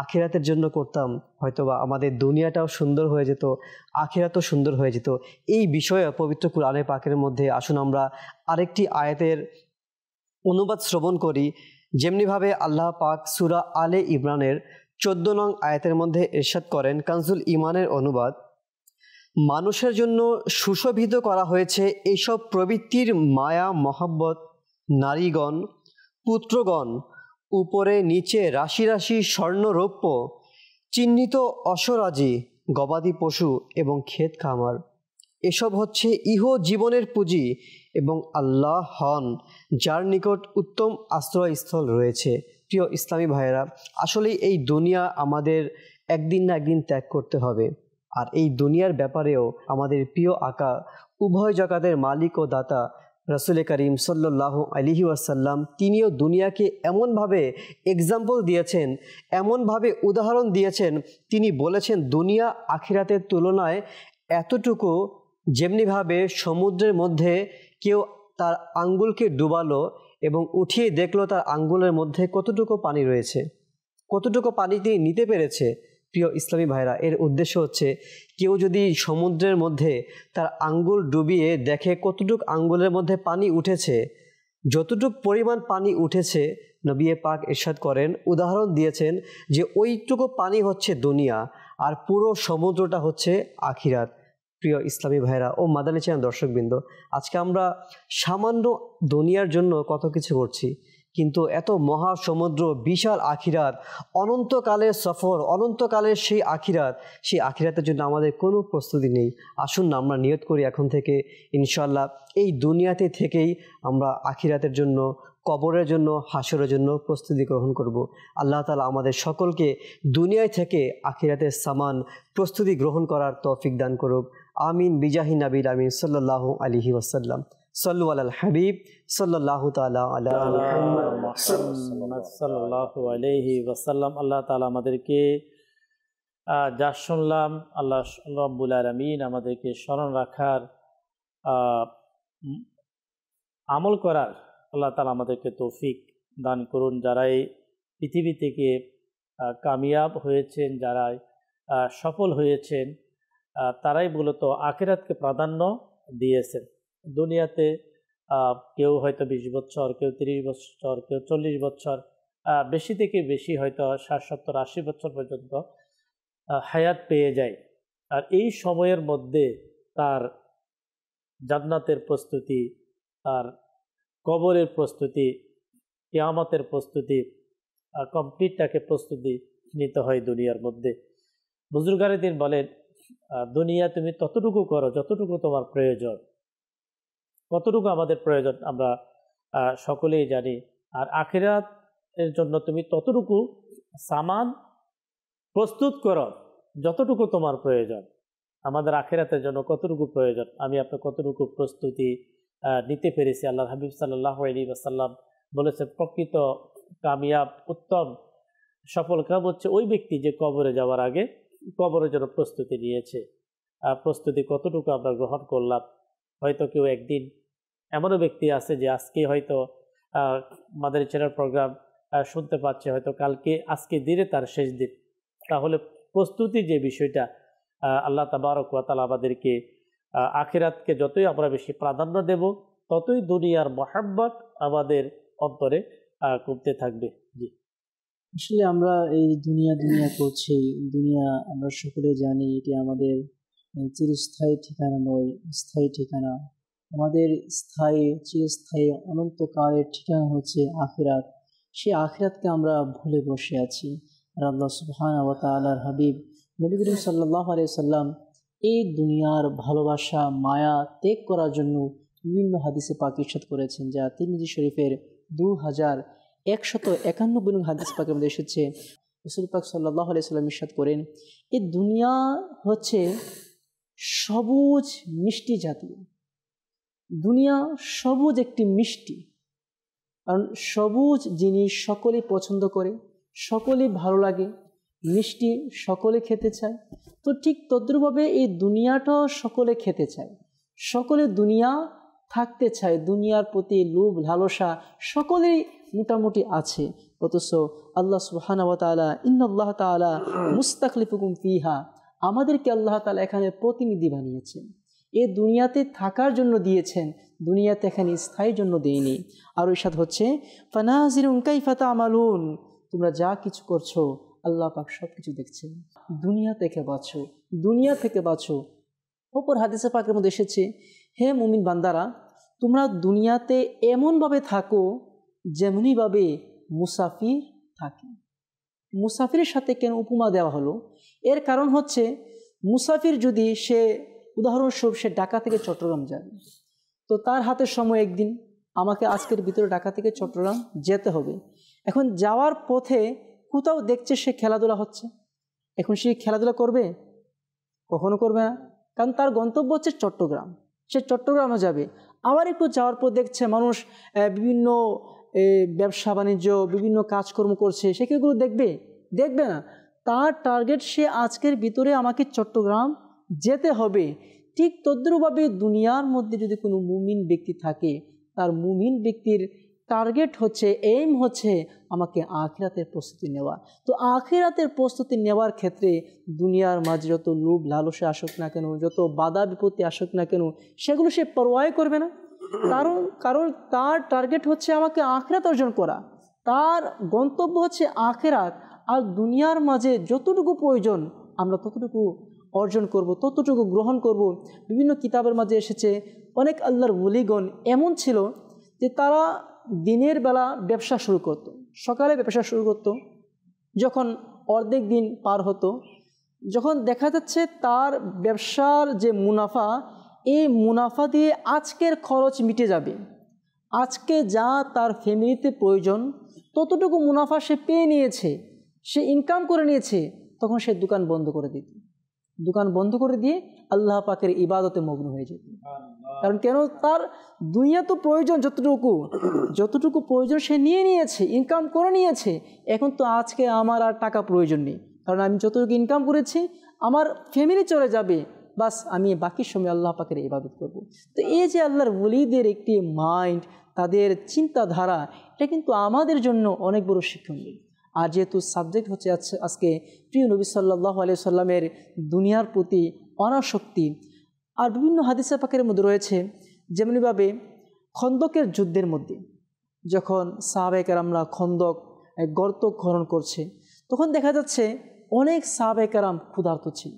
আখেরাতের জন্য করতাম হয়তোবা আমাদের দুনিয়াটাও সুন্দর হয়ে যেত আখেরাতও সুন্দর হয়ে যেত এই বিষয়ে পবিত্র কোরআনে পাকের মধ্যে আসুন আমরা আরেকটি আয়াতের অনুবাদ শ্রবণ করি যেমনিভাবে আল্লাহ পাক সুরা আলে ইমরানের চোদ্দ নং আয়াতের মধ্যে এরশাদ করেন কানজুল ইমানের অনুবাদ মানুষের জন্য সুশোভিত করা হয়েছে এইসব প্রবৃত্তির মায়া মহাব্বত নারীগণ পুত্রগণ উপরে নিচে রাশি রাশি স্বর্ণরৌপ্য চিহ্নিত অসরাজি গবাদি পশু এবং ক্ষেত খামার এসব হচ্ছে ইহ জীবনের পুঁজি এবং আল্লাহ হন যার নিকট উত্তম আশ্রয়স্থল রয়েছে প্রিয় ইসলামী ভাইয়েরা আসলে এই দুনিয়া আমাদের একদিন না একদিন ত্যাগ করতে হবে আর এই দুনিয়ার ব্যাপারেও আমাদের প্রিয় আকা উভয় জগতের মালিক ও দাতা রসুল করিম সাল্লাহ আলিহি আসাল্লাম তিনিও দুনিয়াকে এমনভাবে এক্সাম্পল দিয়েছেন এমনভাবে উদাহরণ দিয়েছেন তিনি বলেছেন দুনিয়া আখিরাতের তুলনায় এতটুকু যেমনিভাবে সমুদ্রের মধ্যে কেউ তার আঙ্গুলকে ডুবালো এবং উঠিয়ে দেখলো তার আঙ্গুলের মধ্যে কতটুকু পানি রয়েছে কতটুকু পানি তিনি নিতে পেরেছে প্রিয় ইসলামী ভাইরা এর উদ্দেশ্য হচ্ছে কেউ যদি সমুদ্রের মধ্যে তার আঙ্গুল ডুবিয়ে দেখে কতটুক আঙ্গুলের মধ্যে পানি উঠেছে যতটুক পরিমাণ পানি উঠেছে নবিয়ে পাক এরশাদ করেন উদাহরণ দিয়েছেন যে ওইটুকু পানি হচ্ছে দুনিয়া আর পুরো সমুদ্রটা হচ্ছে আখিরাত প্রিয় ইসলামী ভাইরা ও মাদানি চান দর্শকবৃন্দ আজকে আমরা সামান্য দুনিয়ার জন্য কত কিছু করছি কিন্তু এত মহাসমুদ্র বিশাল আখিরাত অনন্তকালের সফর অনন্তকালের সেই আখিরাত সেই আখিরাতের জন্য আমাদের কোনো প্রস্তুতি নেই আসুন না আমরা নিয়ত করি এখন থেকে ইনশাল্লাহ এই দুনিয়াতে থেকেই আমরা আখিরাতের জন্য কবরের জন্য হাসরের জন্য প্রস্তুতি গ্রহণ করব। আল্লাহ তালা আমাদের সকলকে দুনিয়ায় থেকে আখিরাতের সামান প্রস্তুতি গ্রহণ করার তৌফিক দান করুক আমিন বিজাহিন আবিল আমিন সাল্লাহ আলিহি ওয়াসাল্লাম সল্লু আলাল হাবিব সাল্লাহ
সাল্লাহ আল্লাহ তালা আমাদেরকে যা শুনলাম আল্লাহ রব্বুল আলমিন আমাদেরকে স্মরণ রাখার আমল করার আল্লাহ তালা আমাদেরকে তৌফিক দান করুন যারাই পৃথিবী থেকে কামিয়াব হয়েছেন যারাই সফল হয়েছেন তারাই মূলত আখেরাতকে প্রাধান্য দিয়েছেন দুনিয়াতে কেউ হয়তো বিশ বছর কেউ তিরিশ বছর কেউ চল্লিশ বছর বেশি থেকে বেশি হয়তো ষাট সত্তর আশি বছর পর্যন্ত হায়াত পেয়ে যায় আর এই সময়ের মধ্যে তার জান্নাতের প্রস্তুতি তার কবরের প্রস্তুতি কেয়ামতের প্রস্তুতি কমপ্লিট তাকে প্রস্তুতি নিতে হয় দুনিয়ার মধ্যে বুজুর্গারে দিন বলেন দুনিয়া তুমি ততটুকু করো যতটুকু তোমার প্রয়োজন কতটুকু আমাদের প্রয়োজন আমরা সকলেই জানি আর আখিরাত এর জন্য তুমি ততটুকু সামান প্রস্তুত করো যতটুকু তোমার প্রয়োজন আমাদের আখেরাতের জন্য কতটুকু প্রয়োজন আমি আপনার কতটুকু প্রস্তুতি নিতে পেরেছি আল্লাহ হাবিব সাল্লাহ আলী আসাল্লাম বলেছে প্রকৃত কামিয়াব উত্তম সফল কাম হচ্ছে ওই ব্যক্তি যে কবরে যাওয়ার আগে কবরের জন্য প্রস্তুতি নিয়েছে প্রস্তুতি কতটুকু আমরা গ্রহণ করলাম হয়তো কেউ একদিন এমনও ব্যক্তি আছে যে আজকে হয়তো মাদারি ছেড়ার প্রোগ্রাম শুনতে পাচ্ছে হয়তো কালকে আজকে দিনে তার শেষ দিন তাহলে প্রস্তুতি যে বিষয়টা আল্লাহ তাবারক ওয়াতাল আমাদেরকে আখেরাতকে যতই আমরা বেশি প্রাধান্য দেব ততই দুনিয়ার মহাব্বত আমাদের অন্তরে কমতে থাকবে জি
আসলে আমরা এই দুনিয়া দুনিয়া করছি দুনিয়া আমরা সকলে জানি এটি আমাদের চিরস্থায়ী ঠিকানা নয় স্থায়ী ঠিকানা আমাদের স্থায়ী চিরস্থায়ী অনন্তকালের ঠিকানা হচ্ছে আখিরাত সে আখিরাতকে আমরা ভুলে বসে আছি আর আল্লাহ সুহান আওয়া হাবিব নবী করিম সাল্লাহ সাল্লাম এই দুনিয়ার ভালোবাসা মায়া ত্যাগ করার জন্য বিভিন্ন হাদিসে পাকিসাদ করেছেন যা তিরমিজি শরীফের দু হাজার একশত একান্নব্বই নম্বর হাদিস পাকের মধ্যে এসেছে রসুল পাক সাল্লাহ আলাইসাল্লাম ইসাদ করেন এই দুনিয়া হচ্ছে সবুজ মিষ্টি জাতীয় দুনিয়া সবুজ একটি মিষ্টি কারণ সবুজ জিনিস সকলে পছন্দ করে সকলে ভালো লাগে মিষ্টি সকলে খেতে চায় তো ঠিক তদ্রুপভাবে এই দুনিয়াটাও সকলে খেতে চায় সকলে দুনিয়া থাকতে চায় দুনিয়ার প্রতি লোভ লালসা সকলেই মোটামুটি আছে অথচ আল্লাহ সুহানাওয়ালা ইন্নআল্লাহ তালা মুস্তাকলিফুকুম ফিহা আমাদেরকে আল্লাহ তালা এখানে প্রতিনিধি বানিয়েছেন এ দুনিয়াতে থাকার জন্য দিয়েছেন দুনিয়াতে এখানে স্থায়ী জন্য দেয়নি আর ওই সাথে হচ্ছে ফানাজির উঙ্কাই ফাতা আমালুন তোমরা যা কিছু করছো আল্লাহ পাক সব কিছু দেখছে দুনিয়া থেকে বাঁচো দুনিয়া থেকে বাঁচো ওপর হাদিসে পাকের মধ্যে এসেছে হে মুমিন বান্দারা তোমরা দুনিয়াতে এমনভাবে থাকো যেমনিভাবে মুসাফির থাকে মুসাফিরের সাথে কেন উপমা দেওয়া হলো এর কারণ হচ্ছে মুসাফির যদি সে উদাহরণস্বরূপ সে ঢাকা থেকে চট্টগ্রাম যাবে তো তার হাতে সময় একদিন আমাকে আজকের ভিতরে ঢাকা থেকে চট্টগ্রাম যেতে হবে এখন যাওয়ার পথে কোথাও দেখছে সে খেলাধুলা হচ্ছে এখন সে খেলাধুলা করবে কখনো করবে না কারণ তার গন্তব্য হচ্ছে চট্টগ্রাম সে চট্টগ্রামে যাবে আবার একটু যাওয়ার পর দেখছে মানুষ বিভিন্ন ব্যবসা বাণিজ্য বিভিন্ন কাজকর্ম করছে সে কি দেখবে দেখবে না তার টার্গেট সে আজকের ভিতরে আমাকে চট্টগ্রাম যেতে হবে ঠিক তদ্রুভাবে দুনিয়ার মধ্যে যদি কোনো মুমিন ব্যক্তি থাকে তার মুমিন ব্যক্তির টার্গেট হচ্ছে এইম হচ্ছে আমাকে আখিরাতের প্রস্তুতি নেওয়া তো আখিরাতের প্রস্তুতি নেওয়ার ক্ষেত্রে দুনিয়ার মাঝে যত লোভ লালসে আসুক না কেন যত বাধা বিপত্তি আসুক না কেন সেগুলো সে পরোয়াই করবে না কারণ কারণ তার টার্গেট হচ্ছে আমাকে আখরাত অর্জন করা তার গন্তব্য হচ্ছে আখেরাত আর দুনিয়ার মাঝে যতটুকু প্রয়োজন আমরা ততটুকু অর্জন করব ততটুকু গ্রহণ করব বিভিন্ন কিতাবের মাঝে এসেছে অনেক আল্লাহর বলিগণ এমন ছিল যে তারা দিনের বেলা ব্যবসা শুরু করত। সকালে ব্যবসা শুরু করত। যখন অর্ধেক দিন পার হতো যখন দেখা যাচ্ছে তার ব্যবসার যে মুনাফা এই মুনাফা দিয়ে আজকের খরচ মিটে যাবে আজকে যা তার ফ্যামিলিতে প্রয়োজন ততটুকু মুনাফা সে পেয়ে নিয়েছে সে ইনকাম করে নিয়েছে তখন সে দোকান বন্ধ করে দিত দোকান বন্ধ করে দিয়ে আল্লাহ পাকের ইবাদতে মগ্ন হয়ে যেত কারণ কেন তার দুনিয়া তো প্রয়োজন যতটুকু যতটুকু প্রয়োজন সে নিয়ে নিয়েছে ইনকাম করে নিয়েছে এখন তো আজকে আমার আর টাকা প্রয়োজন নেই কারণ আমি যতটুকু ইনকাম করেছি আমার ফ্যামিলি চলে যাবে বাস আমি বাকি সময় আল্লাহ পাকের ইবাদত করব। তো এই যে আল্লাহর বলিদের একটি মাইন্ড তাদের চিন্তাধারা এটা কিন্তু আমাদের জন্য অনেক বড় শিক্ষণীয় আর যেহেতু সাবজেক্ট হচ্ছে আজকে প্রিয় নবী সাল্লাহ আলি সাল্লামের দুনিয়ার প্রতি অনাসক্তি আর বিভিন্ন হাদিসা পাখের মধ্যে রয়েছে যেমনিভাবে খন্দকের যুদ্ধের মধ্যে যখন আমরা খন্দক গর্ত খনন করছে তখন দেখা যাচ্ছে অনেক সাহাবেকারাম ক্ষুধার্ত ছিল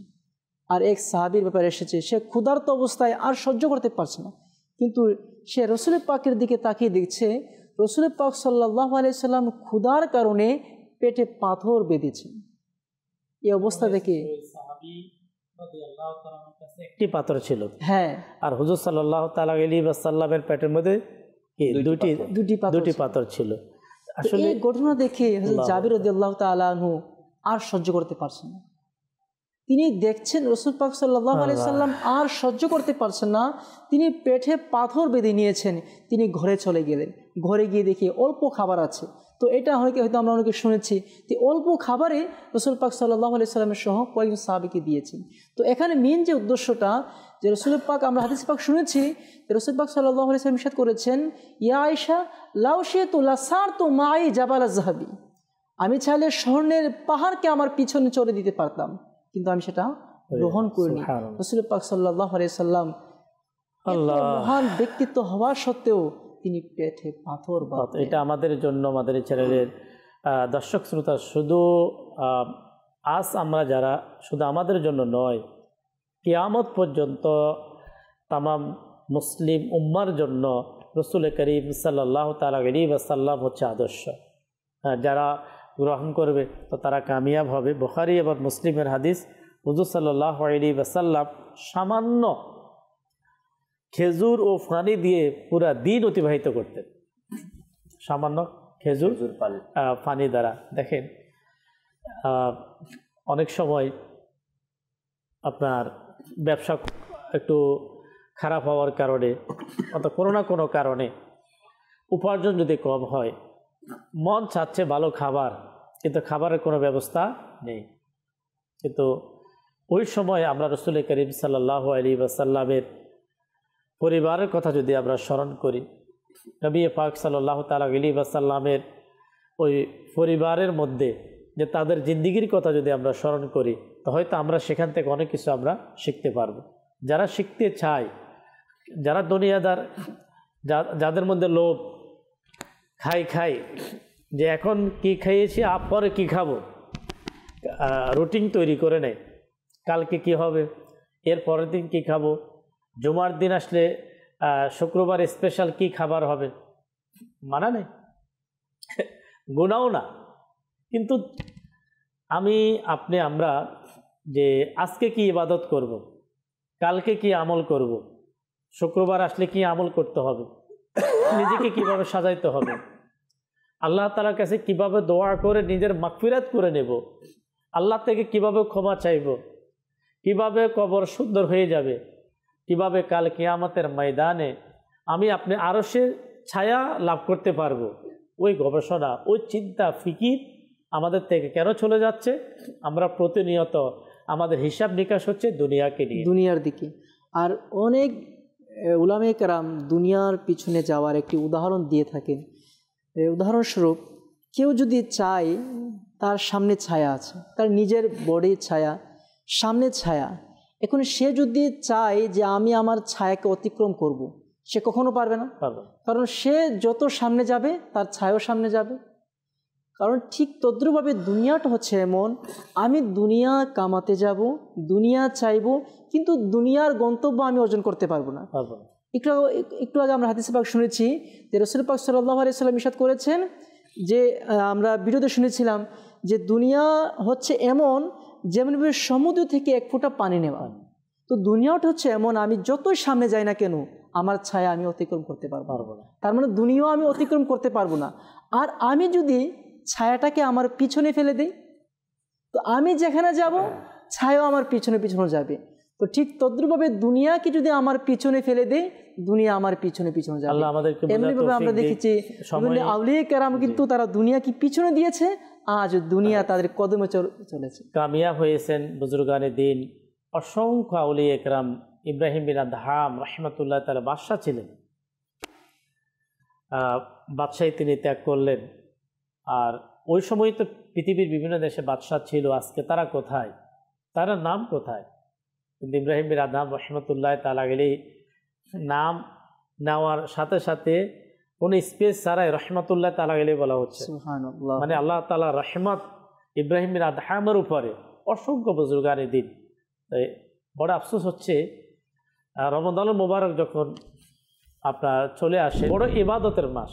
আর এক সাহাবির ব্যাপারে এসেছে সে ক্ষুধার্ত অবস্থায় আর সহ্য করতে পারছে না কিন্তু সে রসুলের পাকের দিকে তাকিয়ে দেখছে রসুলের পাক সাল্লাহ আলিয়া সাল্লাম ক্ষুধার কারণে পেটে পাথর বেঁধেছে এই অবস্থা দেখে একটি পাথর
ছিল হ্যাঁ আর হুজুর সাল্লাহ তালা আলী পেটের মধ্যে দুটি দুটি দুটি পাথর ছিল আসলে
ঘটনা দেখে জাবির তালু আর সহ্য করতে পারছেন তিনি দেখছেন রসুল পাক সাল্লাহ আলাইসাল্লাম আর সহ্য করতে পারছেন না তিনি পেটে পাথর বেঁধে নিয়েছেন তিনি ঘরে চলে গেলেন ঘরে গিয়ে দেখি অল্প খাবার আছে তো এটা অনেকে হয়তো আমরা অনেকে শুনেছি তো অল্প খাবারে রসুল পাক সাল্লাহ আলি সাল্লামের সহ কয়েকজন সাহাবিকে দিয়েছেন তো এখানে মেন যে উদ্দেশ্যটা যে রসুল পাক আমরা হাদিস পাক শুনেছি যে রসুল পাক সাল্লাহ আলি সাল্লাম ইসাদ করেছেন ইয়া আয়সা লাউসে তো লাসার তো মাই জাবাল জাহাবি আমি চাইলে স্বর্ণের পাহাড়কে আমার পিছনে চড়ে দিতে পারতাম কিন্তু আমি সেটা গ্রহণ করিনি রসুল পাক সাল্লাহ আলি সাল্লাম
মহান
ব্যক্তিত্ব হওয়া সত্ত্বেও তিনি পেটে পাথর এটা
আমাদের জন্য আমাদের চ্যানেলের দর্শক শ্রোতা শুধু আজ আমরা যারা শুধু আমাদের জন্য নয় কেয়ামত পর্যন্ত তামাম মুসলিম উম্মার জন্য রসুল করিম সাল্লাহ তালা গরিব আসাল্লাম হচ্ছে আদর্শ যারা গ্রহণ করবে তো তারা কামিয়াব হবে বোখারি এবং মুসলিমের হাদিস হুজুর সাল্লাহ আলী বাসাল্লাম সামান্য খেজুর ও ফানি দিয়ে পুরা দিন অতিবাহিত করতেন সামান্য খেজুর ফানি দ্বারা দেখেন অনেক সময় আপনার ব্যবসা একটু খারাপ হওয়ার কারণে অর্থাৎ কোনো না কোনো কারণে উপার্জন যদি কম হয় মন চাচ্ছে ভালো খাবার কিন্তু খাবারের কোনো ব্যবস্থা নেই কিন্তু ওই সময় আমরা রসুল করিম সাল্লাহ আলী বাসাল্লামের পরিবারের কথা যদি আমরা স্মরণ করি নবী পাক সাল্লাহ তালা আলী বাসাল্লামের ওই পরিবারের মধ্যে যে তাদের জিন্দিগির কথা যদি আমরা স্মরণ করি তো হয়তো আমরা সেখান থেকে অনেক কিছু আমরা শিখতে পারবো যারা শিখতে চায় যারা দুনিয়াদার যাদের মধ্যে লোভ খাই খাই যে এখন কি খাইয়েছি আপ পরে কী খাবো রুটিন তৈরি করে নেয় কালকে কি হবে এর পরের দিন কী খাবো জুমার দিন আসলে শুক্রবার স্পেশাল কি খাবার হবে মানা নেই গুণাও না কিন্তু আমি আপনি আমরা যে আজকে কি ইবাদত করব। কালকে কি আমল করব। শুক্রবার আসলে কি আমল করতে হবে নিজেকে কিভাবে সাজাইতে হবে আল্লাহ তালার কাছে কিভাবে দোয়া করে নিজের মাকফিরাত করে নেব আল্লাহ থেকে কিভাবে ক্ষমা চাইব কিভাবে কবর সুন্দর হয়ে যাবে কিভাবে কাল কেয়ামতের ময়দানে আমি আপনি সে ছায়া লাভ করতে পারব ওই গবেষণা ওই চিন্তা ফিকির আমাদের থেকে কেন চলে যাচ্ছে আমরা প্রতিনিয়ত আমাদের হিসাব নিকাশ হচ্ছে দুনিয়াকে নিয়ে দুনিয়ার দিকে আর অনেক
উলামে কারাম দুনিয়ার পিছনে যাওয়ার একটি উদাহরণ দিয়ে থাকেন উদাহরণস্বরূপ কেউ যদি চায় তার সামনে ছায়া আছে তার নিজের বডির ছায়া সামনে ছায়া এখন সে যদি চায় যে আমি আমার ছায়াকে অতিক্রম করব। সে কখনো পারবে না কারণ সে যত সামনে যাবে তার ছায়াও সামনে যাবে কারণ ঠিক তদ্রুপভাবে দুনিয়াটা হচ্ছে এমন আমি দুনিয়া কামাতে যাব দুনিয়া চাইব কিন্তু দুনিয়ার গন্তব্য আমি অর্জন করতে পারবো না একটু একটু আগে আমরা হাদিসে পাক শুনেছি যে রসুল পাক সাল্লাহ আলিয়াল্লাম ইসাদ করেছেন যে আমরা বিরোধে শুনেছিলাম যে দুনিয়া হচ্ছে এমন যেমন সমুদ্র থেকে এক ফোঁটা পানি নেওয়া তো দুনিয়াটা হচ্ছে এমন আমি যতই সামনে যাই না কেন আমার ছায়া আমি অতিক্রম করতে পারবো না তার মানে দুনিয়াও আমি অতিক্রম করতে পারবো না আর আমি যদি ছায়াটাকে আমার পিছনে ফেলে দিই তো আমি যেখানে যাব ছায়াও আমার পিছনে পিছনে যাবে তো ঠিক তদ্রুপভাবে দুনিয়াকে যদি আমার পিছনে ফেলে দেয় দুনিয়া আমার পিছনে পিছনে যাবে আল্লাহ
আমাদেরকে এমনিভাবে আমরা দেখেছি
আউলিয়ে কেরাম কিন্তু তারা দুনিয়াকে পিছনে দিয়েছে আজ দুনিয়া আচ্ছা। তাদের কদমে চলেছে
কামিয়া হয়েছেন বুজুর্গানে দিন অসংখ্য আউলিয়া কেরাম ইব্রাহিম বিনা ধাম রহমতুল্লাহ তার বাদশাহ ছিলেন বাদশাহ তিনি ত্যাগ করলেন আর ওই সময় তো পৃথিবীর বিভিন্ন দেশে বাদশাহ ছিল আজকে তারা কোথায় তারা নাম কোথায় কিন্তু ইব্রাহিম বিন আদাম রহমতুল্লাহ তালা গেলেই নাম নেওয়ার সাথে সাথে কোনো স্পেস ছাড়াই রহমতুল্লাহ তালা গেলেই বলা হচ্ছে মানে আল্লাহ তালা রহমত ইব্রাহিম বিন আদহামের উপরে অসংখ্য বুজুর্গানি দিন তাই বড় আফসোস হচ্ছে রমদান মোবারক যখন আপনার চলে আসে বড় ইবাদতের মাস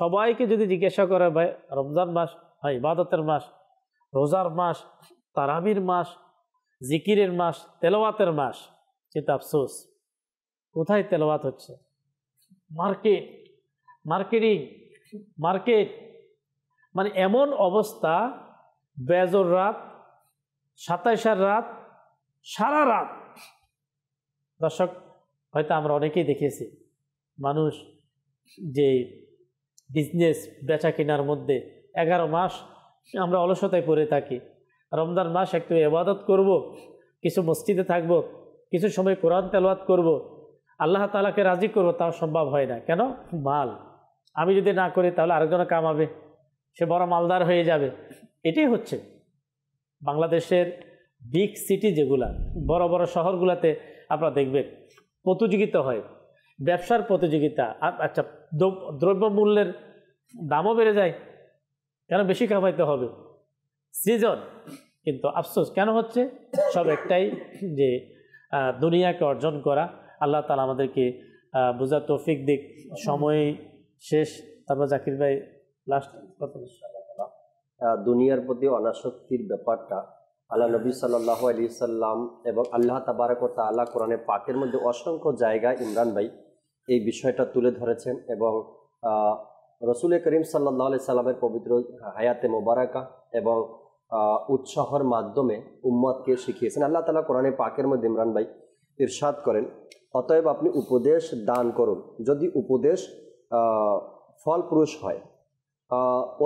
সবাইকে যদি জিজ্ঞাসা করে ভাই রমজান মাস হয় ইবাদতের মাস রোজার মাস তারাবির মাস জিকিরের মাস তেলাওয়াতের মাস সেটা আফসোস কোথায় তেলাওয়াত হচ্ছে মার্কেট মার্কেটিং মার্কেট মানে এমন অবস্থা বেজর রাত সাতাইশার রাত সারা রাত দর্শক হয়তো আমরা অনেকেই দেখেছি মানুষ যে বিজনেস বেচা কেনার মধ্যে এগারো মাস আমরা অলসতায় পড়ে থাকি রমজান মাস একটু এবাদত করব। কিছু মসজিদে থাকব। কিছু সময় কোরআন তেলবাদ করব। আল্লাহ তালাকে রাজি করব তাও সম্ভব হয় না কেন মাল আমি যদি না করি তাহলে আরেকজনে কামাবে সে বড় মালদার হয়ে যাবে এটাই হচ্ছে বাংলাদেশের বিগ সিটি যেগুলা বড় বড় শহরগুলোতে আপনারা দেখবেন প্রতিযোগিতা হয় ব্যবসার প্রতিযোগিতা আচ্ছা দ্রব্যমূল্যের দামও বেড়ে যায় কেন বেশি কামাইতে হবে সৃজন কিন্তু আফসোস কেন হচ্ছে সব একটাই যে দুনিয়াকে অর্জন করা আল্লাহ তালা আমাদেরকে বোঝা তৌফিক দিক সময় শেষ তারপর জাকির ভাই লাস্ট
দুনিয়ার প্রতি অনাসক্তির ব্যাপারটা আল্লাহ নবী সাল্লাহ আলী সাল্লাম এবং আল্লাহ তাবারকত আল্লাহ কোরআনে পাকের মধ্যে অসংখ্য জায়গায় ইমরান ভাই এই বিষয়টা তুলে ধরেছেন এবং রসুল করিম সাল্লাহ আলি সাল্লামের পবিত্র হায়াতে মোবারকা এবং উৎসাহর মাধ্যমে উম্মাদকে শিখিয়েছেন আল্লাহ তালা কোরআনে পাকের মধ্যে ইমরান ভাই ইরশাদ করেন অতএব আপনি উপদেশ দান করুন যদি উপদেশ ফলপ্রুষ হয়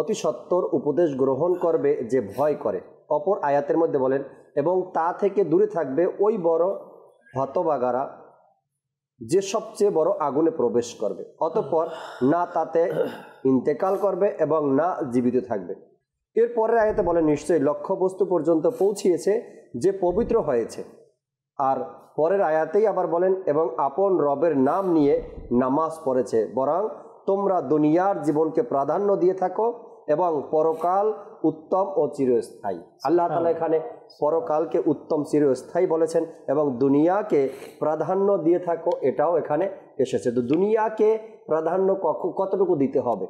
অতি সত্তর উপদেশ গ্রহণ করবে যে ভয় করে অপর আয়াতের মধ্যে বলেন এবং তা থেকে দূরে থাকবে ওই বড় হতবাগারা যে সবচেয়ে বড় আগুনে প্রবেশ করবে অতঃপর না তাতে ইন্তেকাল করবে এবং না জীবিত থাকবে এর পরের আয়াতে বলে নিশ্চয়ই লক্ষ্যবস্তু পর্যন্ত পৌঁছিয়েছে যে পবিত্র হয়েছে আর পরের আয়াতেই আবার বলেন এবং আপন রবের নাম নিয়ে নামাজ পড়েছে বরং তোমরা দুনিয়ার জীবনকে প্রাধান্য দিয়ে থাকো এবং পরকাল উত্তম ও চিরস্থায়ী আল্লাহ তালা এখানে পরকালকে উত্তম চিরস্থায়ী বলেছেন এবং দুনিয়াকে প্রাধান্য দিয়ে থাকো এটাও এখানে এসেছে তো দুনিয়াকে প্রাধান্য কতটুকু দিতে হবে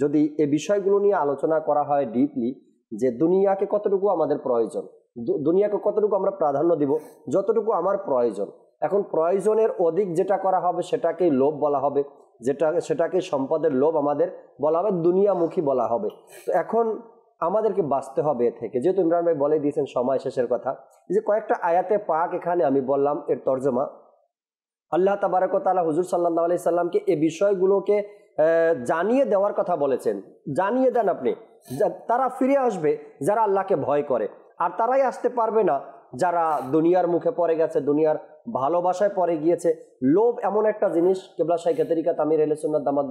যদি এ বিষয়গুলো নিয়ে আলোচনা করা হয় ডিপলি যে দুনিয়াকে কতটুকু আমাদের প্রয়োজন দুনিয়াকে কতটুকু আমরা প্রাধান্য দিব যতটুকু আমার প্রয়োজন এখন প্রয়োজনের অধিক যেটা করা হবে সেটাকেই লোভ বলা হবে যেটা সেটাকে সম্পদের লোভ আমাদের বলা হবে দুনিয়ামুখী বলা হবে তো এখন আমাদেরকে বাঁচতে হবে এ থেকে যেহেতু ইমরান ভাই বলে দিয়েছেন সময় শেষের কথা যে কয়েকটা আয়াতে পাক এখানে আমি বললাম এর তর্জমা আল্লাহ তাবারকতালা হুজুর সাল্লাহ আলাইসাল্লামকে এ বিষয়গুলোকে জানিয়ে দেওয়ার কথা বলেছেন জানিয়ে দেন আপনি তারা ফিরে আসবে যারা আল্লাহকে ভয় করে আর তারাই আসতে পারবে না যারা দুনিয়ার মুখে পড়ে গেছে দুনিয়ার ভালোবাসায় পরে গিয়েছে লোভ এমন একটা জিনিস কেবলা শাইখা তরিকা তামির আলসুন্নাদ দামাদ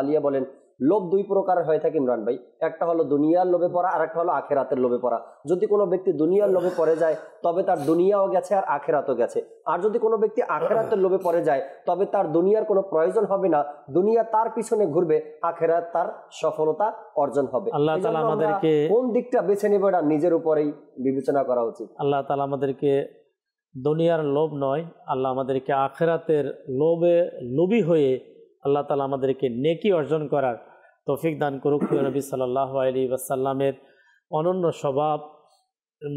আলিয়া বলেন লোভ দুই প্রকারের হয়ে থাকে ইমরান ভাই একটা হলো দুনিয়ার লোভে পড়া আর একটা হলো আখেরাতের লোভে পড়া যদি কোনো ব্যক্তি দুনিয়ার লোভে পড়ে যায় তবে তার দুনিয়াও গেছে আর আখেরাতও গেছে আর যদি কোনো ব্যক্তি আখেরাতের লোভে পড়ে যায় তবে তার দুনিয়ার কোনো প্রয়োজন হবে না দুনিয়া তার পিছনে ঘুরবে আখেরাত তার সফলতা অর্জন হবে আল্লাহ তালা আমাদেরকে কোন দিকটা বেছে নেবে এটা নিজের উপরেই বিবেচনা করা উচিত
আল্লাহ তালা আমাদেরকে দুনিয়ার লোভ নয় আল্লাহ আমাদেরকে আখেরাতের লোভে লোভী হয়ে আল্লাহ তালা আমাদেরকে নেকি অর্জন করার তৌফিক দান করুক নবী সাল্লাহ আলী ওয়াসাল্লামের অনন্য স্বভাব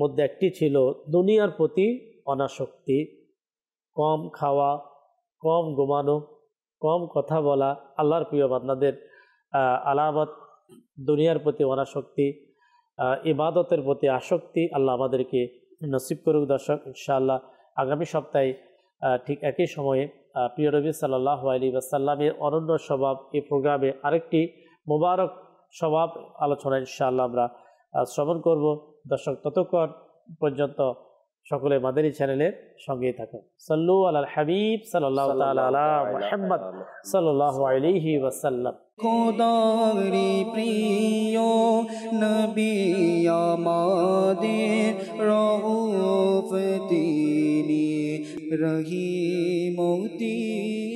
মধ্যে একটি ছিল দুনিয়ার প্রতি অনাসক্তি কম খাওয়া কম ঘুমানো কম কথা বলা আল্লাহর প্রিয় বান্দাদের আলামত দুনিয়ার প্রতি অনাসক্তি ইবাদতের প্রতি আসক্তি আল্লাহ আমাদেরকে নসিব করুক দর্শক ইনশাআল্লাহ আগামী সপ্তাহে ঠিক একই সময়ে প্রিয় নবী সাল্লাহ আলী বাসাল্লামের অনন্য স্বভাব এই প্রোগ্রামে আরেকটি মোবারক স্বভাব আলোচনা ইনশাআল্লাহ আমরা শ্রবণ করব দর্শক ততক্ষণ পর্যন্ত সকলে মাদের চ্যানেলের সঙ্গেই থাকেন সাল্লু আল হাবিব সাল্লাহ মোহাম্মদ সাল্লাহ খোদারি
প্রিয় নবী আমাদের রহুফ তিনি